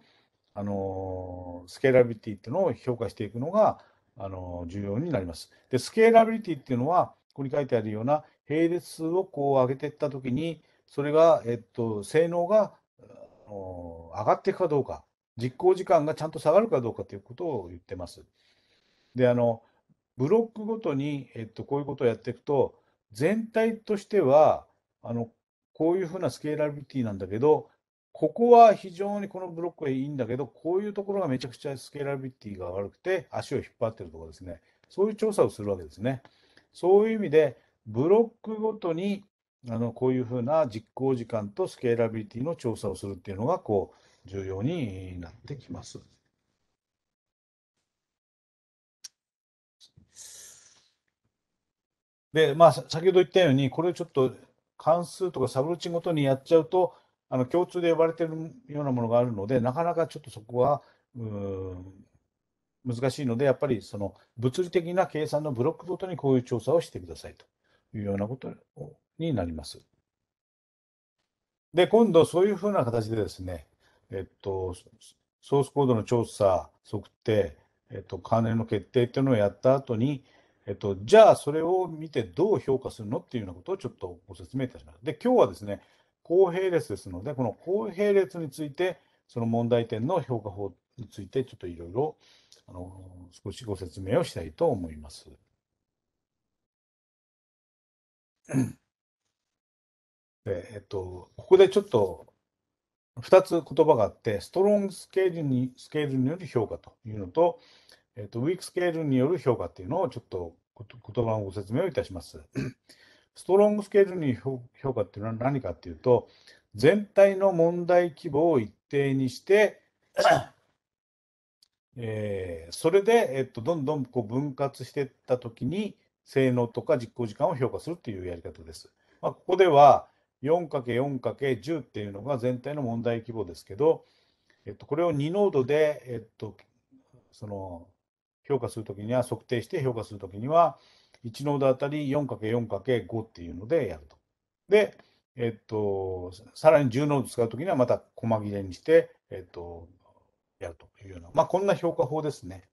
あのスケーラビリティっていうのを評価していくのが、あの重要になります。で、スケーラビリティっていうのは、ここに書いてあるような並列数をこう上げていったときに、それが、えっと、性能が上がっていくかどうか、実行時間がちゃんと下がるかどうかということを言ってます。で、あの、ブロックごとに、えっと、こういうことをやっていくと、全体としては、あの、こういうふうなスケーラビリティなんだけど、ここは非常にこのブロックはいいんだけど、こういうところがめちゃくちゃスケーラビリティが悪くて、足を引っ張ってるところですね。そういう調査をするわけですね。そういう意味で、ブロックごとにあのこういうふうな実行時間とスケーラビリティの調査をするっていうのがこう重要になってきます。で、まあ、先ほど言ったように、これちょっと関数とかサブルチンごとにやっちゃうと、あの共通で呼ばれてるようなものがあるので、なかなかちょっとそこは難しいので、やっぱりその物理的な計算のブロックごとにこういう調査をしてくださいというようなことになります。で、今度そういうふうな形でですね、えっと、ソースコードの調査、測定、えっと、関連の決定っていうのをやった後に、えっと、じゃあそれを見てどう評価するのっていうようなことをちょっとご説明いたします。で、今日はですね、公平列ですので、この公平列について、その問題点の評価法について、ちょっといろいろあの少しご説明をしたいと思います。でえっと、ここでちょっと2つ言葉があって、ストロングスケールにスケールによる評価というのと、えーと、ウィークスケールによる評価っていうのをちょっと言葉のご説明をいたします。ストロングスケールに評価っていうのは何かっていうと、全体の問題規模を一定にして、えー、それで、えっと、どんどんこう分割していったときに、性能とか実行時間を評価するっていうやり方です。まあ、ここでは 4×4×10 っていうのが全体の問題規模ですけど、えっと、これを2ノードで、えっと、その評価するときには、測定して評価するときには、1ノードあたり 4×4×5 っていうのでやると。で、えっと、さらに10ノード使うときには、また細切れにして、えっと、やるというような、まあ、こんな評価法ですね。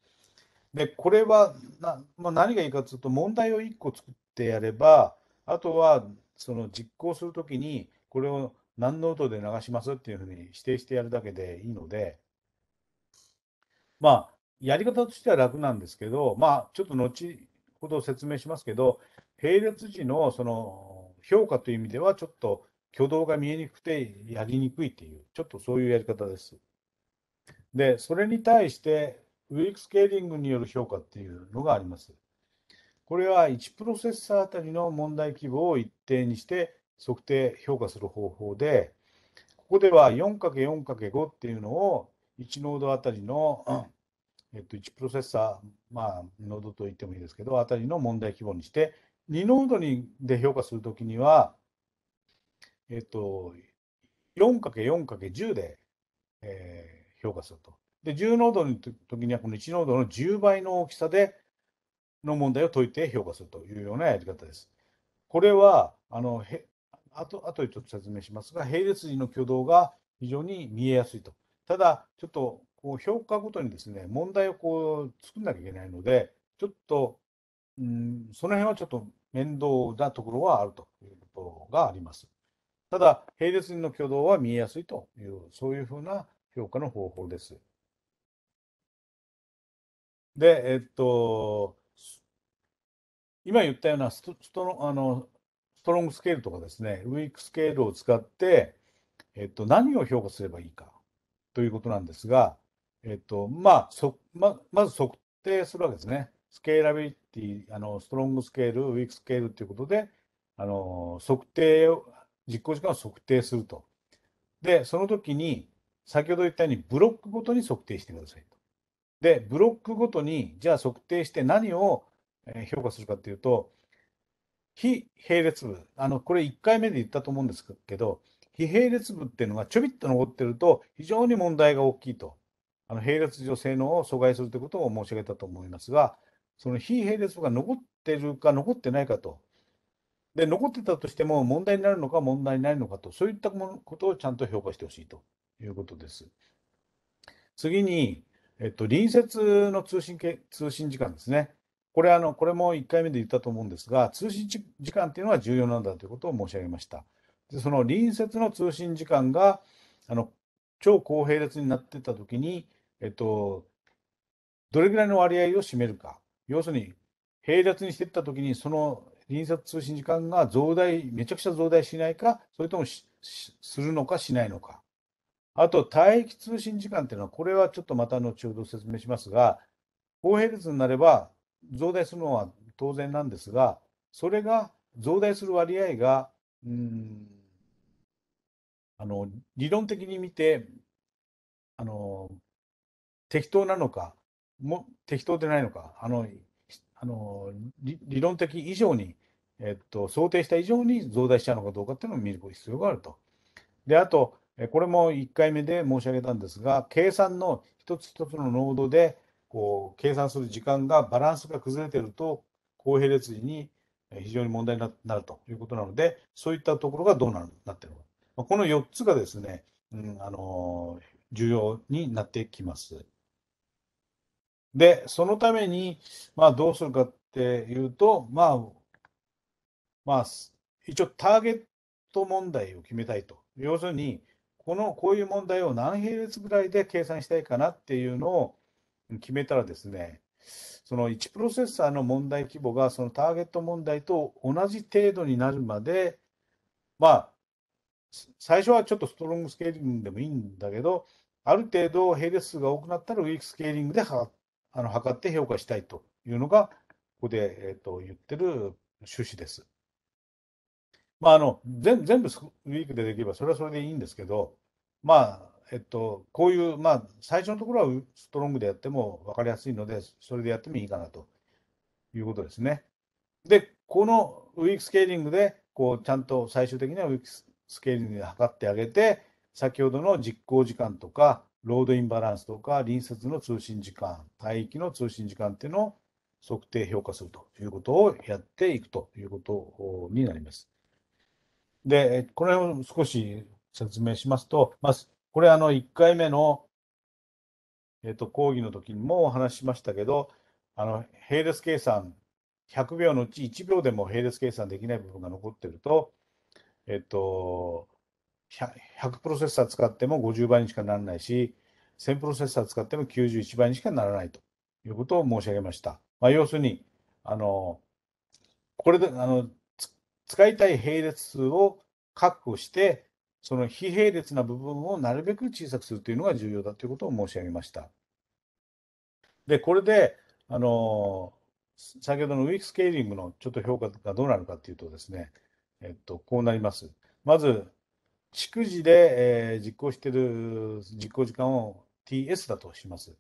で、これはな、まあ、何がいいかというと、問題を1個作ってやれば、あとはその実行するときに、これを何ノートで流しますっていうふうに指定してやるだけでいいので、まあ、やり方としては楽なんですけど、まあ、ちょっと後ほど説明しますけど、並列時のその評価という意味では、ちょっと挙動が見えにくくてやりにくいっていう、ちょっとそういうやり方です。で、それに対して、ウィークスケーリングによる評価っていうのがあります。これは1プロセッサーあたりの問題規模を一定にして測定、評価する方法で、ここでは 4×4×5 っていうのを1ノードあたりのえっと、1プロセッサー、まあ、ノードと言ってもいいですけど、あたりの問題規模にして、2ノードにで評価するときには、えっと、4×4×10 で、えー、評価すると。で、10ノードの時には、この1ノードの10倍の大きさでの問題を解いて評価するというようなやり方です。これは、あの、へあと、あとでちょっと説明しますが、並列時の挙動が非常に見えやすいと。ただ、ちょっとこう評価ごとにですね問題をこう作んなきゃいけないので、ちょっと、うん、その辺はちょっと面倒なところはあるということがあります。ただ、並列の挙動は見えやすいという、そういうふうな評価の方法です。で、えっと、今言ったようなストのあのストロングスケールとかですね、ウィークスケールを使って、えっと、何を評価すればいいかということなんですが、えっと、まあ、そままず測定するわけですね。スケーラビリティ、あのストロングスケール、ウィークスケールということで、あの測定を、実行時間を測定すると。で、その時に、先ほど言ったように、ブロックごとに測定してくださいと。で、ブロックごとに、じゃあ測定して何を評価するかというと、非並列部、あのこれ1回目で言ったと思うんですけど、非並列部っていうのがちょびっと残ってると、非常に問題が大きいと。あの並列上性能を阻害するということを申し上げたと思いますが、その非並列が残ってるか残ってないかと、で残ってたとしても問題になるのか問題にないのかと、そういったことをちゃんと評価してほしいということです。次に、えっと、隣接の通信通信時間ですね。これあのこれも1回目で言ったと思うんですが、通信時間というのは重要なんだということを申し上げました。でその隣接の通信時間があの超高並列になってたときに、えっと、どれぐらいの割合を占めるか。要するに、並列にしていったときに、その隣接通信時間が増大、めちゃくちゃ増大しないか、それともするのかしないのか。あと、帯域通信時間っていうのは、これはちょっとまた後ほど説明しますが、高並列になれば増大するのは当然なんですが、それが増大する割合が、うん、あの理論的に見てあの適当なのか、も適当でないのか、あのあの理論的以上に、えっと、想定した以上に増大しちゃうのかどうかっていうのを見る必要があると。で、あと、これも1回目で申し上げたんですが、計算の一つ一つの濃度でこう計算する時間がバランスが崩れてると、公平列時に非常に問題になるということなので、そういったところがどうななってるのか。この4つがですね、うん、あの重要になってきます。で、そのために、まあ、どうするかっていうと、まあ、まあ、一応ターゲット問題を決めたいと。要するに、この、こういう問題を何並列ぐらいで計算したいかなっていうのを決めたらですね、その1プロセッサーの問題規模がそのターゲット問題と同じ程度になるまで、まあ、最初はちょっとストロングスケーリングでもいいんだけど、ある程度並列数が多くなったらウィークスケーリングで測あの測って評価したいというのが、ここで、えーと、言ってる趣旨です。まあ、あの全全部ウィークでできれば、それはそれでいいんですけど、まあ、えっと、こういう、まあ、最初のところはストロングでやっても分かりやすいので、それでやってもいいかなということですね。で、このウィークスケーリングで、こう、ちゃんと最終的にはウィークスケーリングで測ってあげて、先ほどの実行時間とか、ロードインバランスとか、隣接の通信時間、帯域の通信時間っていうのを測定、評価するということをやっていくということになります。で、これを少し説明しますと、まず、これあの1回目の、えっと、講義の時にもお話ししましたけど、あの並列計算、100秒のうち1秒でも並列計算できない部分が残ってると、えっと、100プロセッサー使っても50倍にしかならないし、1000プロセッサー使っても91倍にしかならないということを申し上げました。まあ、要するに、あの、これで、あの、使いたい並列数を確保して、その非並列な部分をなるべく小さくするというのが重要だということを申し上げました。で、これで、あの、先ほどのウィークスケーリングのちょっと評価がどうなるかというとですね、えっと、こうなります。まず、逐次で、えー、実行している実行時間を TS だとします。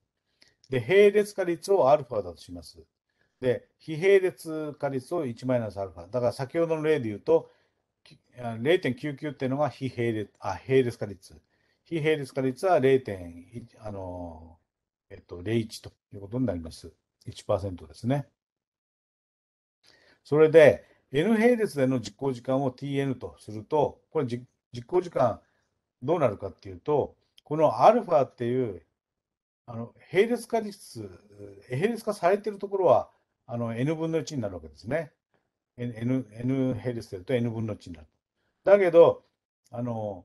で、並列化率を α だとします。で、非並列化率を 1-α。だから先ほどの例で言うと、0.99っていうのが非並列あ並列化率。非並列化率は0.1、あのえっと、01ということになります。1%ですね。それで、N 並列での実行時間を Tn とすると、これ、実行時間どうなるかっていうと、このアルファっていうあの並列化率、並列化されてるところはあの n 分の1になるわけですね。n, n 並列すると n 分の1になる。だけど、あの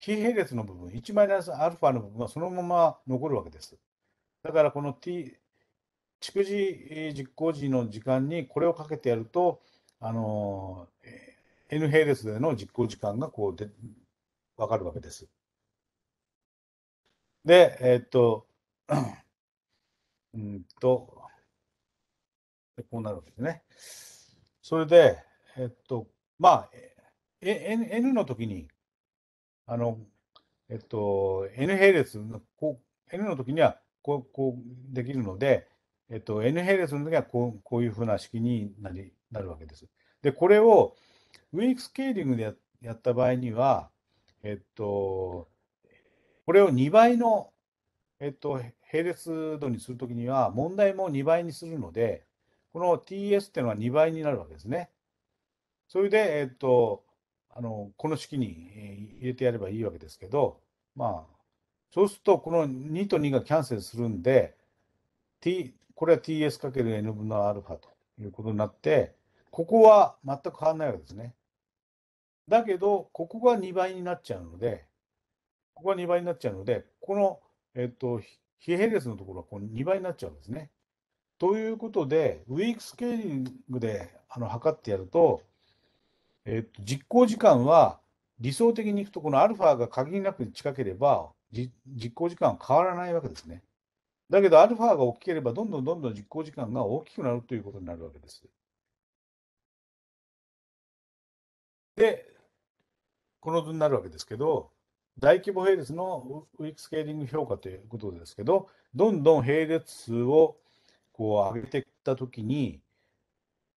非並列の部分、1マイナスアルファの部分はそのまま残るわけです。だからこの t、蓄次実行時の時間にこれをかけてやると、あの N 並列での実行時間がこうで分かるわけです。で、えー、っと、うんと、こうなるわけですね。それで、えー、っと、まあ、N, N の時に、あの、えっと、N 並列の、こう、N の時には、こう、こうできるので、えっと、N 並列の時はこう、こういうふうな式になり、なるわけです。で、これを、ウィークスケーリングでやった場合には、えっと、これを2倍の、えっと、並列度にするときには、問題も2倍にするので、この TS っていうのは2倍になるわけですね。それで、えっと、あのこの式に入れてやればいいわけですけど、まあ、そうすると、この2と2がキャンセルするんで、t、これは ts×n 分の α ということになって、ここは全く変わらないわけですね。だけど、ここが2倍になっちゃうので、ここが2倍になっちゃうので、この、えっと、非並列のところはこの2倍になっちゃうんですね。ということで、ウィークスケーリングであの測ってやると、えっと、実行時間は理想的にいくと、このアルファが限りなく近ければ、実行時間は変わらないわけですね。だけど、アルファが大きければ、どんどんどんどん実行時間が大きくなるということになるわけです。で、この図になるわけですけど、大規模並列のウィークスケーリング評価ということですけど、どんどん並列数をこう上げていったときに、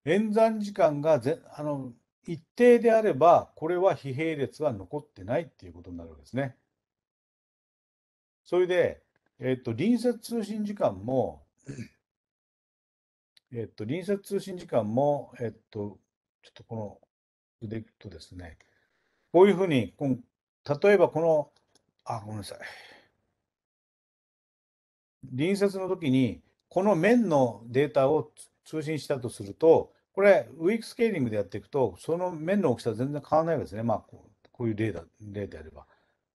演算時間がぜあの一定であれば、これは非並列は残ってないっていうことになるわけですね。それで、えっと、隣接通信時間も、えっと、隣接通信時間も、えっと、ちょっとこのでいくとですね、こういうふうに、こ例えばこの、あ、ごめんなさい。隣接の時に、この面のデータを通信したとすると、これ、ウィークスケーリングでやっていくと、その面の大きさは全然変わらないわけですね。まあ、こうこういう例だ例であれば。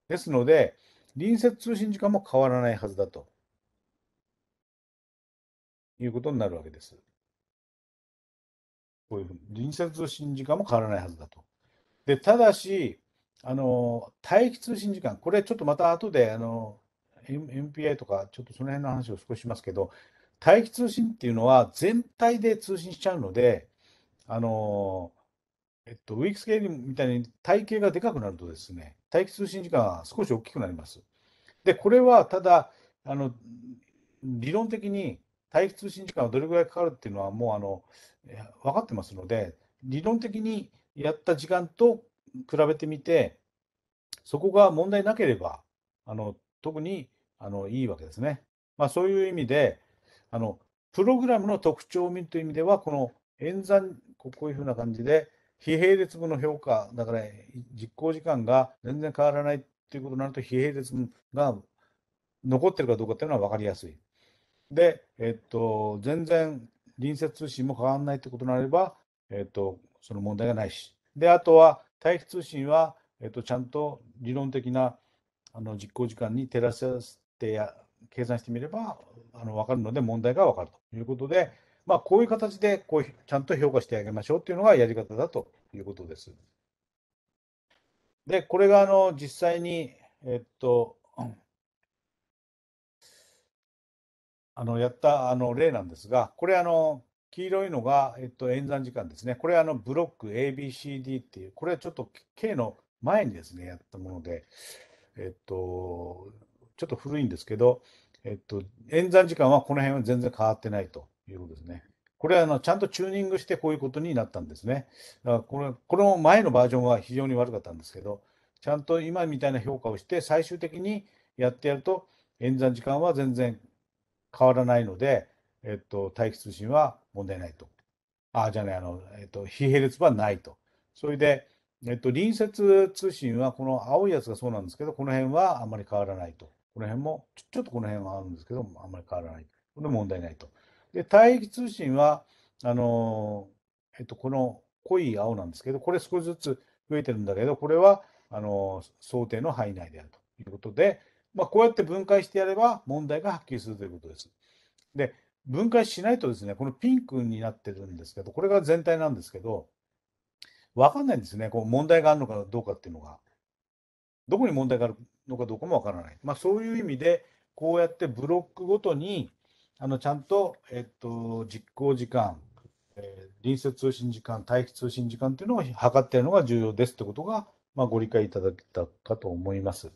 ですので、隣接通信時間も変わらないはずだということになるわけです。こういうふうに、隣接通信時間も変わらないはずだと。で、ただし、あの、待機通信時間、これちょっとまた後で、あの、MPI とか、ちょっとその辺の話を少ししますけど、待機通信っていうのは全体で通信しちゃうので、あの、えっと、ウィークスケールみたいに体型がでかくなるとですね、待機通信時間は少し大きくなります。で、これはただ、あの、理論的に待機通信時間はどれぐらいかかるっていうのは、もうあの、分かってますので、理論的にやった時間と比べてみて、そこが問題なければ、あの特にあのいいわけですね。まあ、そういう意味であの、プログラムの特徴を見るという意味では、この演算、こういうふうな感じで、非並列語の評価、だから、実行時間が全然変わらないということになると、非並列が残ってるかどうかっていうのは分かりやすい。で、えっと、全然隣接通信も変わらないってことになれば、えっ、ー、と、その問題がないし。で、あとは、待機通信は、えっ、ー、と、ちゃんと理論的なあの実行時間に照らし合わせてや計算してみればあの分かるので、問題が分かるということで、まあ、こういう形でこうちゃんと評価してあげましょうというのがやり方だということです。で、これがあの実際に、えっと、あのやったあの例なんですが、これあの、黄色いのが、えっと、演算時間ですね。これあのブロック ABCD っていう、これはちょっと K の前にですね、やったもので、えっと、ちょっと古いんですけど、えっと、演算時間はこの辺は全然変わってないということですね。これはあのちゃんとチューニングしてこういうことになったんですね。だからこれこも前のバージョンは非常に悪かったんですけど、ちゃんと今みたいな評価をして、最終的にやってやると、演算時間は全然変わらないので、えっと、待機通信は問題ないと。あ、じゃない、あの、えっと、非並列はないと。それで、えっと、隣接通信はこの青いやつがそうなんですけど、この辺はあまり変わらないと。この辺もちょ、ちょっとこの辺はあるんですけど、あんまり変わらない。これ問題ないと。で、待機通信は、あのえっと、この濃い青なんですけど、これ少しずつ増えてるんだけど、これは、あの想定の範囲内であるということで、まあ、こうやって分解してやれば問題がはっきりするということです。で、分解しないとですね、このピンクになってるんですけど、これが全体なんですけど、わかんないんですね、こう問題があるのかどうかっていうのが。どこに問題があるのかどうかもわからない。まあ、そういう意味で、こうやってブロックごとに、あのちゃんと、えっと、実行時間、えー、隣接通信時間、待機通信時間というのを測っているのが重要ですということが、まあ、ご理解いただけたかと思います。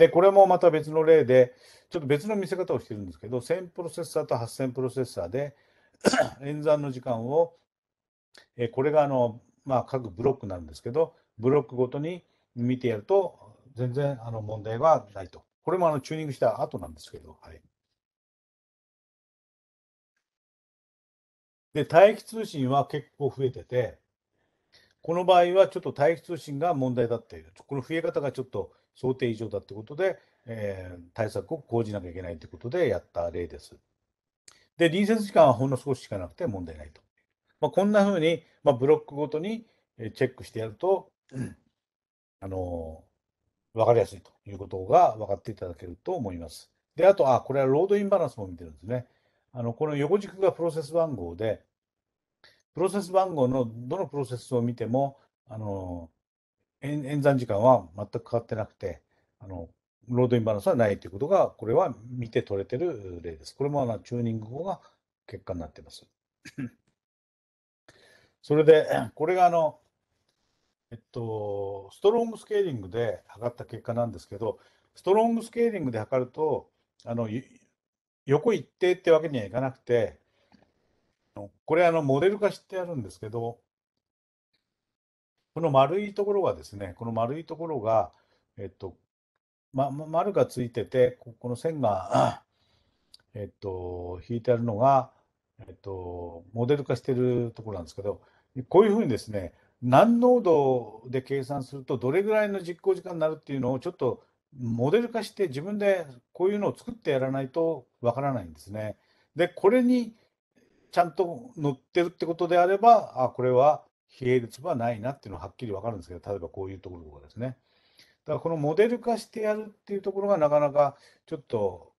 で、これもまた別の例で、ちょっと別の見せ方をしてるんですけど、1000プロセッサーと8000プロセッサーで 演算の時間を、えこれがあの、まあ、各ブロックなんですけど、ブロックごとに見てやると、全然あの問題はないと。これもあのチューニングした後なんですけど、はい。で、帯域通信は結構増えてて、この場合はちょっと帯域通信が問題だっていう、この増え方がちょっと想定以上だってことで、えー、対策を講じなきゃいけないということでやった例です。で、隣接時間はほんの少ししかなくて問題ないと。まあ、こんなふうに、まあ、ブロックごとにチェックしてやると、あのー、分かりやすいということが分かっていただけると思います。で、あと、あ、これはロードインバランスも見てるんですね。あのこの横軸がプロセス番号で、プロセス番号のどのプロセスを見ても、あの演演算時間は全く変わってなくて、あのロードインバランスはないということが、これは見て取れてる例です。これもあのチューニング後が結果になっています。それで、これがあの、えっと、ストロングスケーリングで測った結果なんですけど、ストロングスケーリングで測ると、あの横一定ってわけにはいかなくて、これあのモデル化してあるんですけど、この丸いところがですね、この丸いところが、えっと、ま、丸がついてて、この線が、えっと、引いてあるのが、えっと、モデル化してるところなんですけど、こういうふうにですね、何濃度で計算するとどれぐらいの実行時間になるっていうのをちょっとモデル化して自分でこういうのを作ってやらないとわからないんですね。でこれにちゃんと載ってるってことであればあこれは比例率はないなっていうのははっきり分かるんですけど、例えばこういうところとかですね。だからこのモデル化してやるっていうところがなかなかちょっと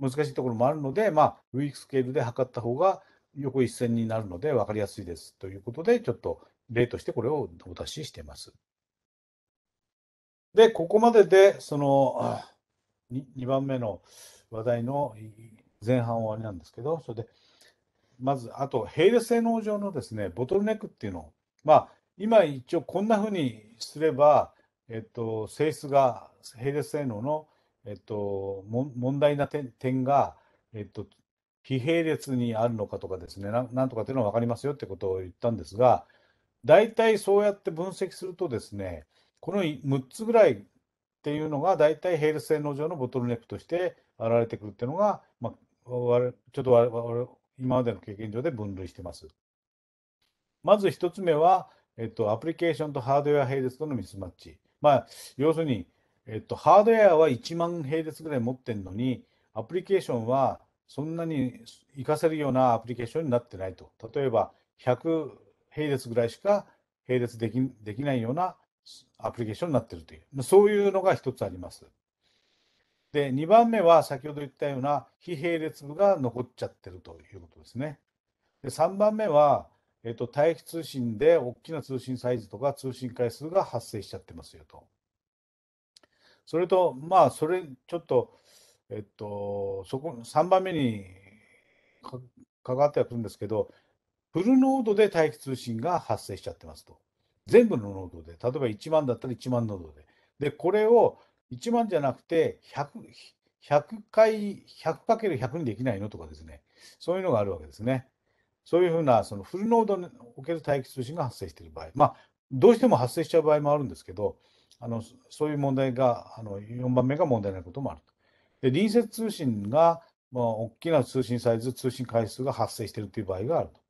難しいところもあるので、まあ、ークスケールで測った方が横一線になるので分かりやすいですということで、ちょっと例としてこれをお出ししてます。で、ここまでで、その2番目の話題の前半終わりなんですけど、それで、まず、あと、並列性能上のですね、ボトルネックっていうのを、まあ、今一応こんなふうにすれば、えっと、性質が、並列性能の、えっと、問題な点が、えっと、非並列にあるのかとかですねな、なんとかっていうのは分かりますよってことを言ったんですが、大体そうやって分析するとですね、この6つぐらいっていうのが、大体並列性能上のボトルネックとして現れてくるっていうのが、まあ、ちょっと我今までの経験上で分類してます。まず1つ目は、えっと、アプリケーションとハードウェア並列とのミスマッチ。まあ、要するに、えっと、ハードウェアは1万並列ぐらい持ってるのに、アプリケーションはそんなに活かせるようなアプリケーションになってないと。例えば、100並列ぐらいしか並列できできないようなアプリケーションになってるという、そういうのが1つあります。で、2番目は先ほど言ったような非並列部が残っちゃってるということですね。で、3番目は、えっと、待機通信で大きな通信サイズとか通信回数が発生しちゃってますよと。それと、まあ、それ、ちょっと、えっと、そこ、3番目に関わってはくるんですけど、フルノードで待機通信が発生しちゃってますと。全部のノードで、例えば1万だったら1万ノードで。で、これを1万じゃなくて100、100回、100×100 にできないのとかですね、そういうのがあるわけですね。そういうふうな、そのフル濃度における待機通信が発生している場合、まあ、どうしても発生しちゃう場合もあるんですけど、あのそういう問題が、あの4番目が問題ないこともあると。で、隣接通信が、まあ、大きな通信サイズ、通信回数が発生しているという場合があると。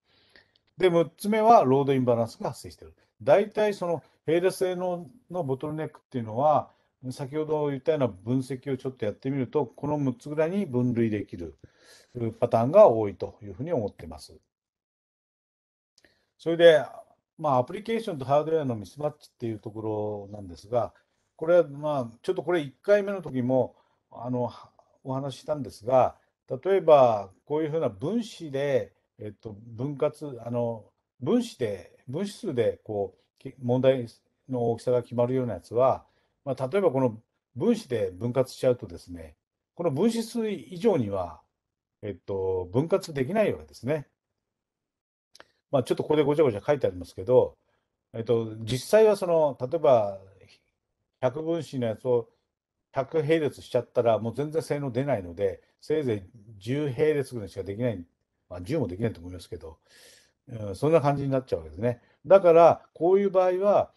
で、6つ目は、ロードインバランスが発生している。大体、その、並列性能のボトルネックっていうのは、先ほど言ったような分析をちょっとやってみると、この6つぐらいに分類できるパターンが多いというふうに思っています。それで、まあ、アプリケーションとハードウェアのミスマッチっていうところなんですが、これは、まあ、ちょっとこれ1回目の時もあのお話ししたんですが、例えばこういうふうな分子で、えっと、分割、あの分子で、分子数でこう問題の大きさが決まるようなやつは、まあ、例えばこの分子で分割しちゃうとですね、この分子数以上には、えっと、分割できないわけですね。まあ、ちょっとここでごちゃごちゃ書いてありますけど、えっと、実際はその、例えば、100分子のやつを100並列しちゃったら、もう全然性能出ないので、せいぜい10並列ぐらいしかできない、まあ、10もできないと思いますけど、うん、そんな感じになっちゃうわけですね。だから、こういう場合は、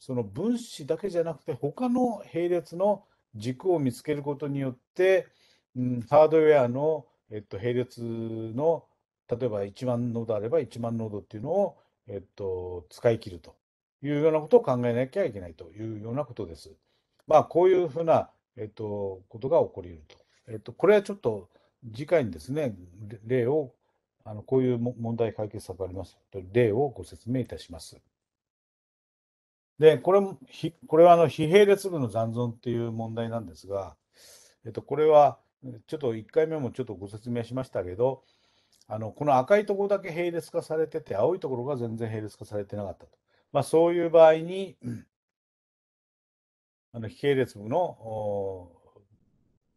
その分子だけじゃなくて他の並列の軸を見つけることによって、うん、ハードウェアの、えっと、並列の例えば1万ノードあれば1万ノードっていうのを、えっと、使い切るというようなことを考えなきゃいけないというようなことです。まあ、こういうふうな、えっと、ことが起こりうると。えっと、これはちょっと次回にですね、例を、あのこういう問題解決策があります例をご説明いたします。で、これこれはあの非並列部の残存っていう問題なんですが、えっと、これはちょっと1回目もちょっとご説明しましたけど、あのこの赤いところだけ並列化されてて、青いところが全然並列化されてなかったと。まあ、そういう場合に、あの非並列部の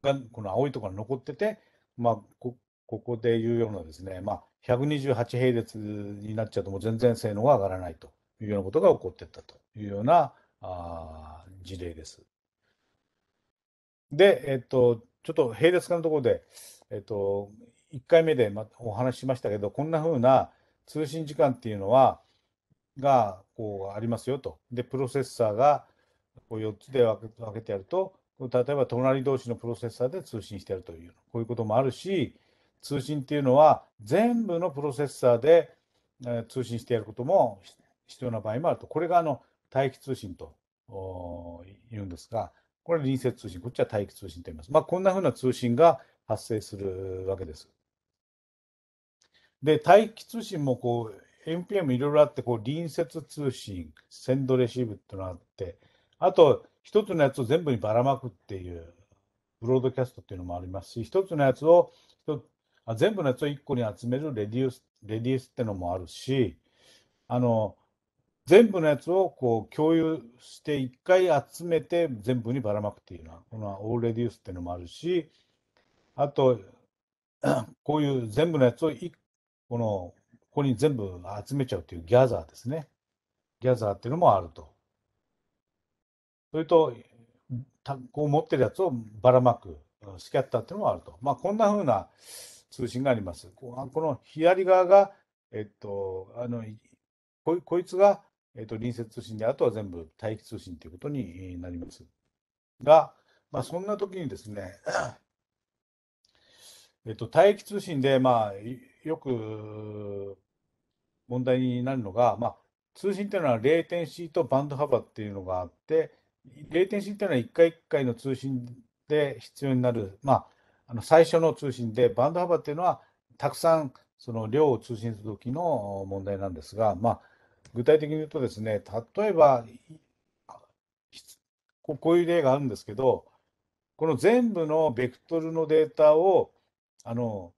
がこの青いところが残ってて、まあ、こここで言うようなですね、まあ、128並列になっちゃうともう全然性能が上がらないと。いうようなことが起こっていったというようなあ事例です。で、えっと、ちょっと並列化のところで、えっと、1回目でお話ししましたけど、こんなふうな通信時間っていうのは、がこうありますよと。で、プロセッサーがこう4つで分けてやると、例えば隣同士のプロセッサーで通信してやるという、こういうこともあるし、通信っていうのは全部のプロセッサーで通信してやることも必要な場合もあると。これがあの待機通信と言うんですが、これ隣接通信、こっちは待機通信と言います。まあ、こんなふうな通信が発生するわけです。で、待機通信もこう、NPM いろいろあって、こう、隣接通信、センドレシーブっていうのがあって、あと、一つのやつを全部にばらまくっていう、ブロードキャストっていうのもありますし、一つのやつを、全部のやつを一個に集めるレディース、レディースっていうのもあるし、あの、全部のやつをこう共有して一回集めて全部にばらまくっていうのはこのオールレディウスっていうのもあるしあと こういう全部のやつをこのここに全部集めちゃうっていうギャザーですねギャザーっていうのもあるとそれとこう持ってるやつをばらまくスキャッターっていうのもあるとまあこんなふうな通信がありますこの左側がえっとあのこいつがえーと、隣接通信であとは全部待機通信ということになりますが、まあ、そんな時にですね、えーと、待機通信で、まあ、よく問題になるのが、まあ、通信というのはレイテンシーとバンド幅っていうのがあってレイテンシーというのは1回1回の通信で必要になる、まあ、あの最初の通信でバンド幅っていうのはたくさんその量を通信するときの問題なんですが、まあ、具体的に言うとですね、例えば、こういう例があるんですけど、この全部のベクトルのデータを、あの、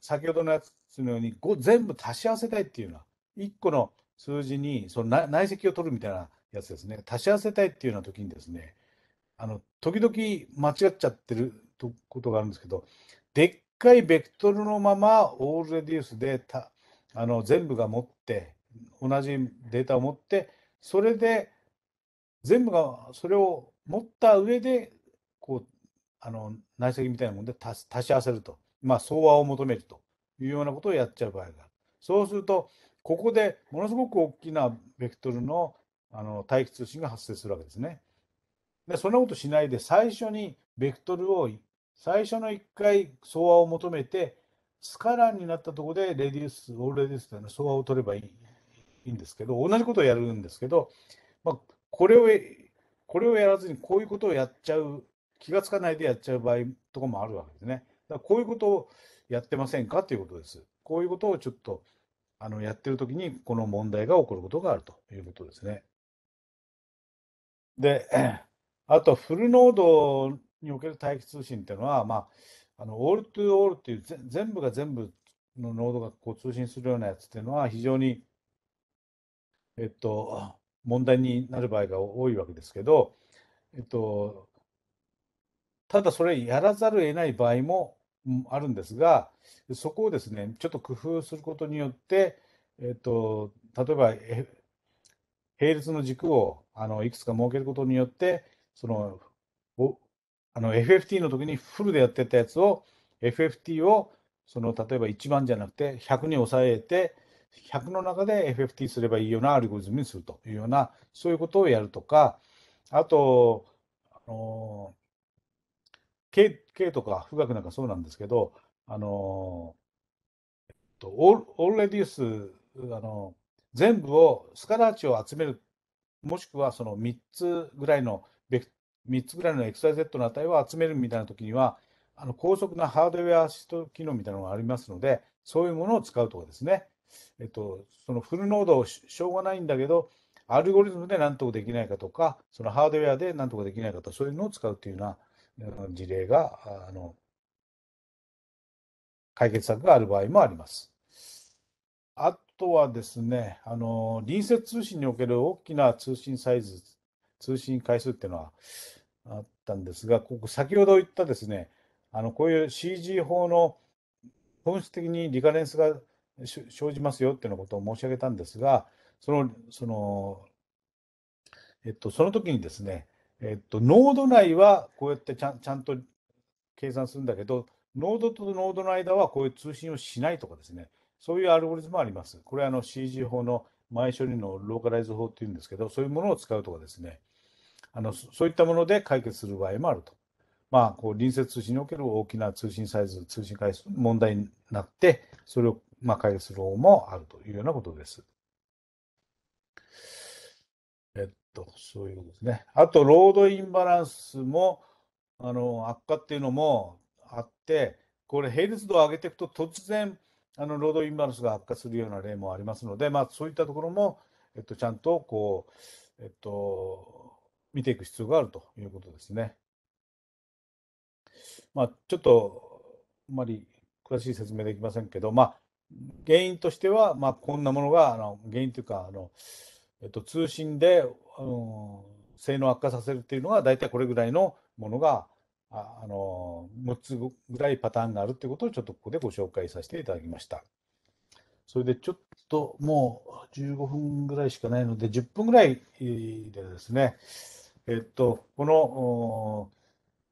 先ほどのやつのように全部足し合わせたいっていうのは、1個の数字にその内積を取るみたいなやつですね、足し合わせたいっていうような時にですね、あの時々間違っちゃってることがあるんですけど、でっかいベクトルのままオールレディウスでたあの全部が持って同じデータを持ってそれで全部がそれを持った上でこうあの内積みたいなもので足し合わせると、まあ、相和を求めるというようなことをやっちゃう場合がある。そうするとここでものすごく大きなベクトルのあの大気通信が発生するわけですね。でそんなことしないで最初にベクトルを最初の1回相和を求めてスカラーになったところでレディース、オールレディースというのは相和を取ればいいいいんですけど、同じことをやるんですけど、まあ、これをこれをやらずにこういうことをやっちゃう、気がつかないでやっちゃう場合とかもあるわけですね。だこういうことをやってませんかということです。こういうことをちょっとあのやってるときにこの問題が起こることがあるということですね。で、あとフルノードにおける待機通信っていうのは、まあ、あのオールトゥオールっていう全部が全部のノードがこう通信するようなやつっていうのは非常に、えっと、問題になる場合が多いわけですけど、えっと、ただそれやらざるを得ない場合もあるんですが、そこをですね、ちょっと工夫することによって、えっと、例えば、並列の軸をあのいくつか設けることによって、そのあの FFT の時にフルでやってたやつを FFT をその例えば1番じゃなくて100に抑えて100の中で FFT すればいいようなアルゴリズムにするというようなそういうことをやるとかあとあの K, K とか富岳なんかそうなんですけどあのえっとオールレディースあの全部をスカラー値を集めるもしくはその3つぐらいのベク3つぐらいの XYZ の値を集めるみたいな時には、あの高速なハードウェアアシスト機能みたいなのがありますので、そういうものを使うとかですね、えっと、そのフルノードをしょうがないんだけど、アルゴリズムで何とかできないかとか、そのハードウェアで何とかできないかとか、そういうのを使うというような事例が、あの解決策がある場合もあります。あとはですね、あの、隣接通信における大きな通信サイズ、通信回数っていうのは、あったんですが、ここ先ほど言ったですね、あのこういう CG 法の本質的にリカレンスが生じますよっていうことを申し上げたんですが、その、その、えっと、その時にですね、えっと、濃度内はこうやってちゃんちゃんと計算するんだけど、濃度と濃度の間はこういう通信をしないとかですね、そういうアルゴリズムもあります。これはあの CG 法の前処理のローカライズ法っていうんですけど、そういうものを使うとかですね、あのそういったもので解決する場合もあると。まあ、こう隣接通信における大きな通信サイズ、通信回数、問題になって、それをまあ解決する方もあるというようなことです。えっと、そういうことですね。あと、ロードインバランスもあの悪化っていうのもあって、これ、並列度を上げていくと、突然、あのロードインバランスが悪化するような例もありますので、まあ、そういったところも、えっと、ちゃんとこう、えっと、見ていく必要があるということですね。まあ、ちょっとあまり詳しい説明できませんけど、まあ、原因としては、まあ、こんなものがあの原因というかあの、えっと、通信で、あの性能悪化させるというのが大体これぐらいのものがああの6つぐらいパターンがあるってことをちょっとここでご紹介させていただきました。それでちょっともう15分ぐらいしかないので10分ぐらいでですねえっと、この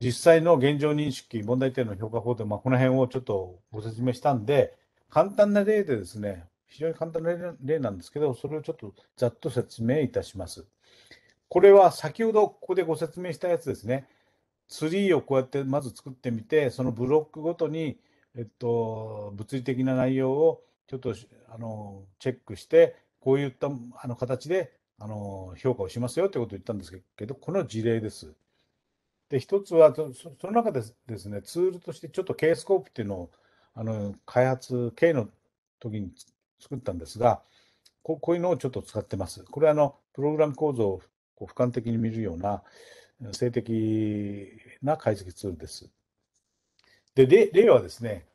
実際の現状認識、問題点の評価法で、まあ、この辺をちょっとご説明したんで、簡単な例でですね、非常に簡単な例なんですけど、それをちょっとざっと説明いたします。これは先ほどここでご説明したやつですね。ツリーをこうやってまず作ってみて、そのブロックごとに、えっと、物理的な内容をちょっとあのチェックして、こういったあの形であの評価をしますよということを言ったんですけど、この事例です。で、一つはそ、の中でですね、ツールとしてちょっと K スコープっていうのをあの開発、K の時に作ったんですが、ここういうのをちょっと使ってます。これはあのプログラム構造をこう俯瞰的に見るような性的な解析ツールです。で、例はですね、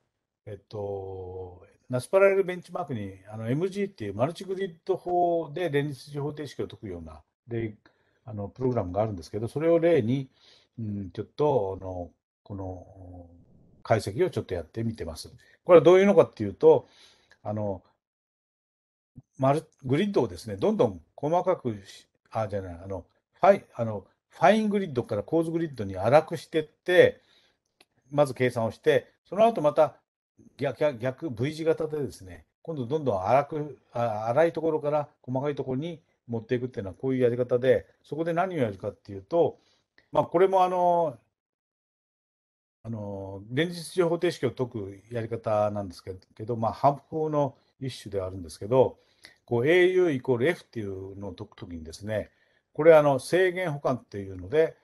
えっと、ナスパラレルベンチマークにあの MG っていうマルチグリッド法で連立方程式を解くようなであのプログラムがあるんですけど、それを例に、うん、ちょっとあのこの解析をちょっとやってみてます。これはどういうのかっていうと、あのマルグリッドをですね、どんどん細かく、あ、じゃない、あのファイあのファイングリッドから構図グリッドに荒くしていって、まず計算をして、その後また逆、逆、V 字型でですね、今度どんどん荒く、荒いところから細かいところに持っていくっていうのはこういうやり方で、そこで何をやるかっていうと、まあ、これもあの、あの、連日情報程式を解くやり方なんですけど、まあ、反復の一種ではあるんですけど、こう AU イコール F っていうのを解くときにですね、これあの制限保管っていうので、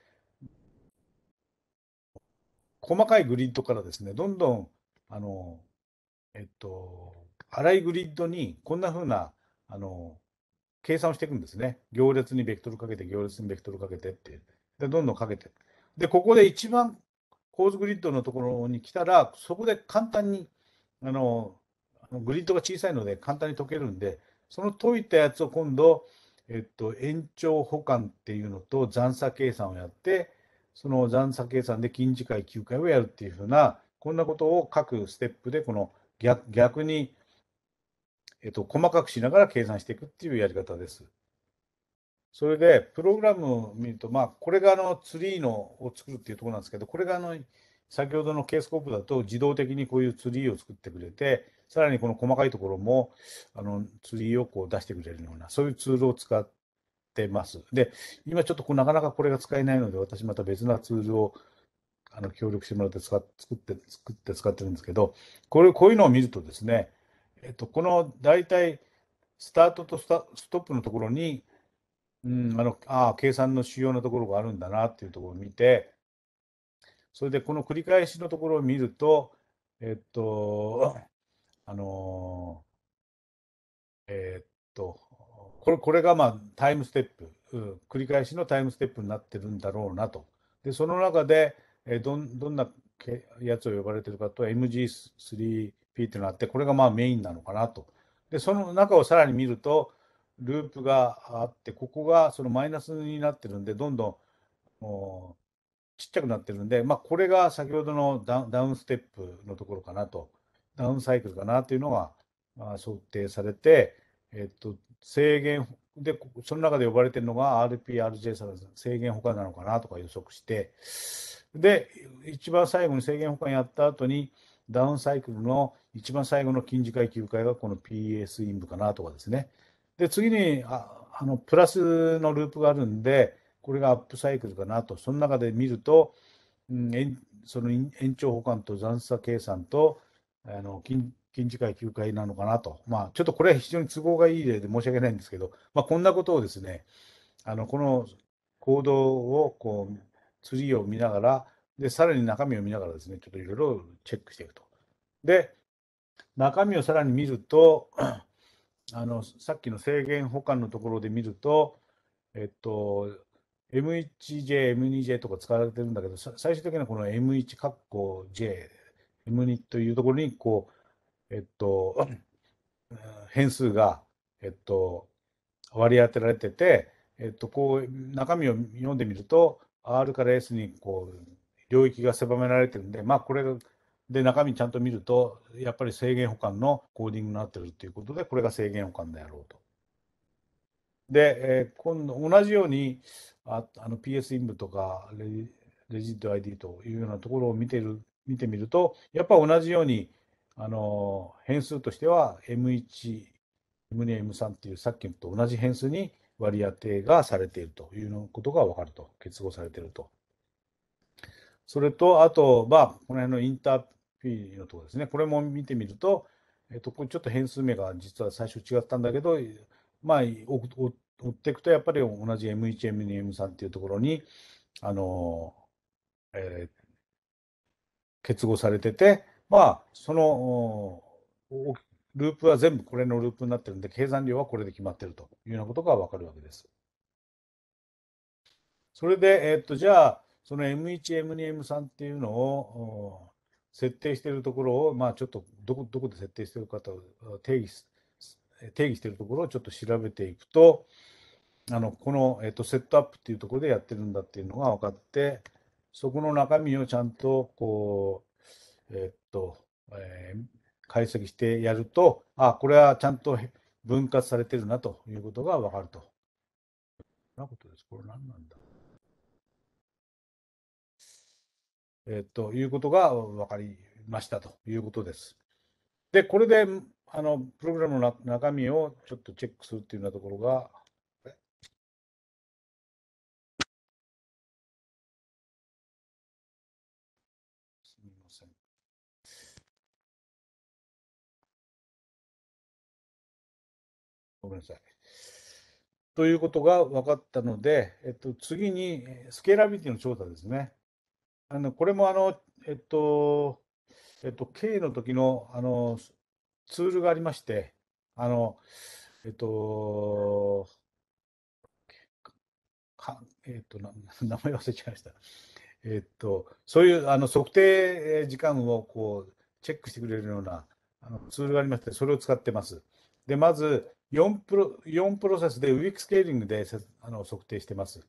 細かいグリッドからですね、どんどんあの、えっと、粗いグリッドにこんなふうな、あの、計算をしていくんですね。行列にベクトルかけて、行列にベクトルかけてってで、どんどんかけて。で、ここで一番構図グリッドのところに来たら、そこで簡単に、あの、グリッドが小さいので簡単に解けるんで、その解いたやつを今度、えっと、延長保管っていうのと残差計算をやって、その残差計算で近似回、9回をやるっていうふうな、こんなことを各ステップでこの逆逆に、えっと、細かくしながら計算していくっていうやり方です。それで、プログラムを見ると、まあ、これがあのツリーのを作るっていうところなんですけど、これがあの先ほどのケースコープだと自動的にこういうツリーを作ってくれて、さらにこの細かいところもあのツリーをこう出してくれるような、そういうツールを使ってます。で、今ちょっとなかなかこれが使えないので、私また別なツールをあの協力してもらって使作って作って使ってるんですけどこれこういうのを見るとですね、えっと、この大体スタートとストップのところに、うん、あのあ計算の主要なところがあるんだなっていうところを見てそれでこの繰り返しのところを見るとえっとあのえっとこれこれがまあタイムステップ、うん、繰り返しのタイムステップになってるんだろうなと。でその中でえー、どんどんなやつを呼ばれてるかと MG3P っていうのがあってこれがまあメインなのかなとでその中をさらに見るとループがあってここがそのマイナスになってるんでどんどんちっちゃくなってるんで、まあ、これが先ほどのダウンステップのところかなとダウンサイクルかなというのが、まあ、想定されて、えっと、制限でその中で呼ばれてるのが RPRJ さ制限保管なのかなとか予測してで、一番最後に制限保管やった後に、ダウンサイクルの一番最後の近似階級会がこの PS イン部かなとかですね。で、次にああのプラスのループがあるんで、これがアップサイクルかなと、その中で見ると、うん、その延長保管と残差計算と、あの近近似会、休会なのかなと、まあ、ちょっとこれは非常に都合がいい例で申し訳ないんですけど、まあ、こんなことをですね、あのこの行動をこうツリーを見ながら、で、さらに中身を見ながらですね、ちょっといろいろチェックしていくと。で、中身をさらに見ると、あの、さっきの制限保管のところで見ると、えっと、M1J、M2J とか使われてるんだけど、最終的にはこの M1 括弧 J、M2 というところに、こう、えっと、変数が、えっと、割り当てられてて、えっと、こう、中身を読んでみると、R から S にこう領域が狭められてるんで、まあ、これで中身ちゃんと見ると、やっぱり制限保管のコーディングになってるということで、これが制限保管であろうと。で、えー、今度同じようにああの PS インブとかレレジッド ID というようなところを見てる見てみると、やっぱ同じようにあの変数としては M1、M2、M3 っていうさっきと同じ変数に割り当てがされているということが分かると、結合されていると。それと、あと、まあ、この辺のインター P のところですね、これも見てみると、えっと、これちょっと変数名が実は最初違ったんだけど、まあ、追っていくと、やっぱり同じ M1、M2、M3 っていうところに、あの、えー、結合されてて、まあ、その、大きループは全部これのループになってるんで、計算量はこれで決まってるというようなことがわかるわけです。それで、えっと、じゃあ、その M1、M2、M3 っていうのを設定しているところを、まあ、ちょっとどこどこで設定しているかと定義定義しているところをちょっと調べていくと、あのこの、えっと、セットアップっていうところでやってるんだっていうのが分かって、そこの中身をちゃんとこう、えっと、えー、解析してやると、あ、これはちゃんと分割されてるなということがわかると。なことです。これ何なんだえっと、いうことが分かりましたということです。で、これで、あの、プログラムの中身をちょっとチェックするっていうようなところがごめんなさい。ということが分かったので、えっと、次にスケーラビリティの調査ですね。あのこれもあの、えっと、えっと、K の時のあのツールがありまして、あの、えっと、かえっと、名前忘れちゃいました。えっと、そういうあの測定時間をこうチェックしてくれるようなあのツールがありまして、それを使ってます。で、まず、4プロ ,4 プロセスでウィークスケーリングであの測定してます。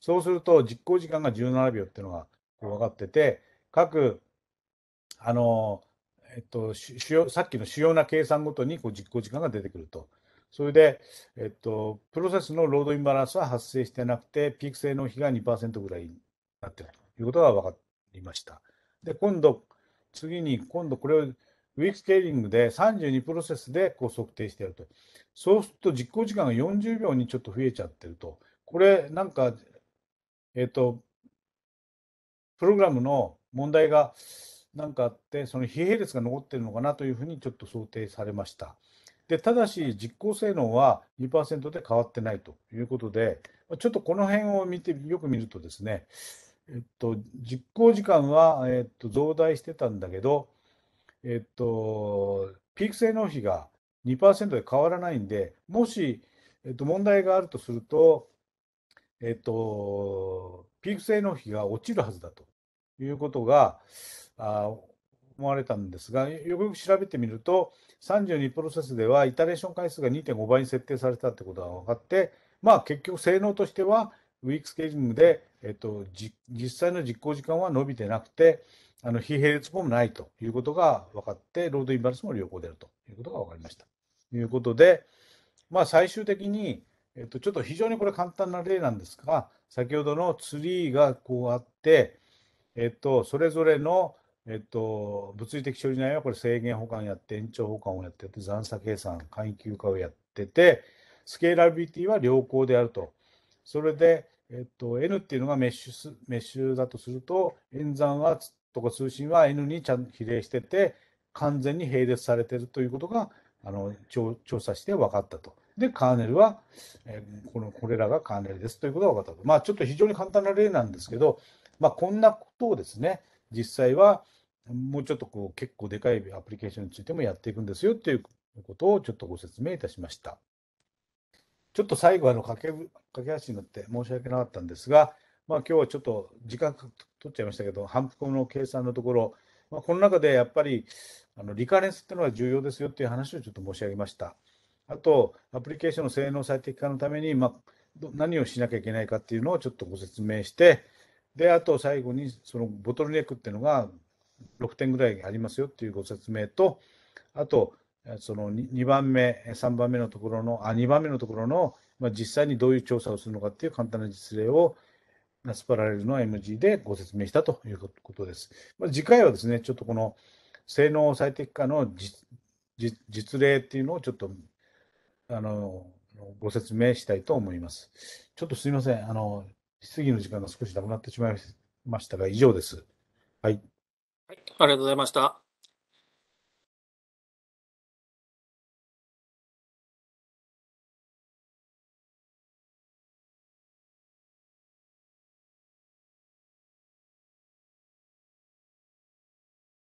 そうすると実行時間が17秒っていうのが分かってて、各、あの、えっと、主要さっきの主要な計算ごとにこう実行時間が出てくると。それで、えっと、プロセスのロードインバランスは発生してなくて、ピーク性の比が2%ぐらいになってるということが分かりました。で、今度、次に、今度これをウィークスケーリングで32プロセスでこう測定してやると。そうすると実行時間が40秒にちょっと増えちゃってると。これ、なんか、えっ、ー、と、プログラムの問題がなんかあって、その非並列が残ってるのかなというふうにちょっと想定されました。で、ただし実行性能は2%で変わってないということで、ちょっとこの辺を見て、よく見るとですね、えっと、実行時間は、えっと、増大してたんだけど、えっと、ピーク性能比が2%で変わらないんで、もし、えっと、問題があるとすると、えっと、ピーク性能比が落ちるはずだということが思われたんですが、よくよく調べてみると、32プロセスではイタレーション回数が2.5倍に設定されたってことが分かって、まあ、結局、性能としては、ウィークスケージングで、えっと、実際の実行時間は伸びてなくて、あの非並列もないということが分かって、ロードインバランスも良好であるということが分かりました。いうことで、まあ、最終的に、えっと、ちょっと非常にこれ簡単な例なんですが、先ほどのツリーがこうあって、えっと、それぞれの、えっと、物理的処理内はこれ制限保管やって延長保管をやってて残差計算簡易休暇をやっててスケーラビリティは良好であるとそれで、えっと、N っていうのがメッシュメッシュだとすると演算はとか通信は N にちゃん比例してて完全に並列されてるということがあの調査して分かったと。で、カーネルは、えー、このこれらがカーネルですということが分かったと。まあ、ちょっと非常に簡単な例なんですけど、まあ、こんなことをですね、実際はもうちょっとこう結構でかいアプリケーションについてもやっていくんですよということをちょっとご説明いたしました。ちょっと最後あの駆け、駆け足になって申し訳なかったんですが、まあ、今日はちょっと時間取っちゃいましたけど、反復の計算のところ、まあ、この中でやっぱりあのリカレンスっていうのは重要ですよっていう話をちょっと申し上げました。あと、アプリケーションの性能最適化のために、まあ、何をしなきゃいけないかっていうのをちょっとご説明して、で、あと最後に、そのボトルネックっていうのが6点ぐらいありますよっていうご説明と、あと、その2番目、3番目のところの、あ、2番目のところの、まあ、実際にどういう調査をするのかっていう簡単な実例をスパラレルの MG でご説明したということです。ま次回はですね、ちょっとこの性能最適化の実例っていうのをちょっとあのご説明したいと思います。ちょっとすみません、あの質疑の時間が少しなくなってしまいましたが、以上です。はい。はい、ありがとうございました。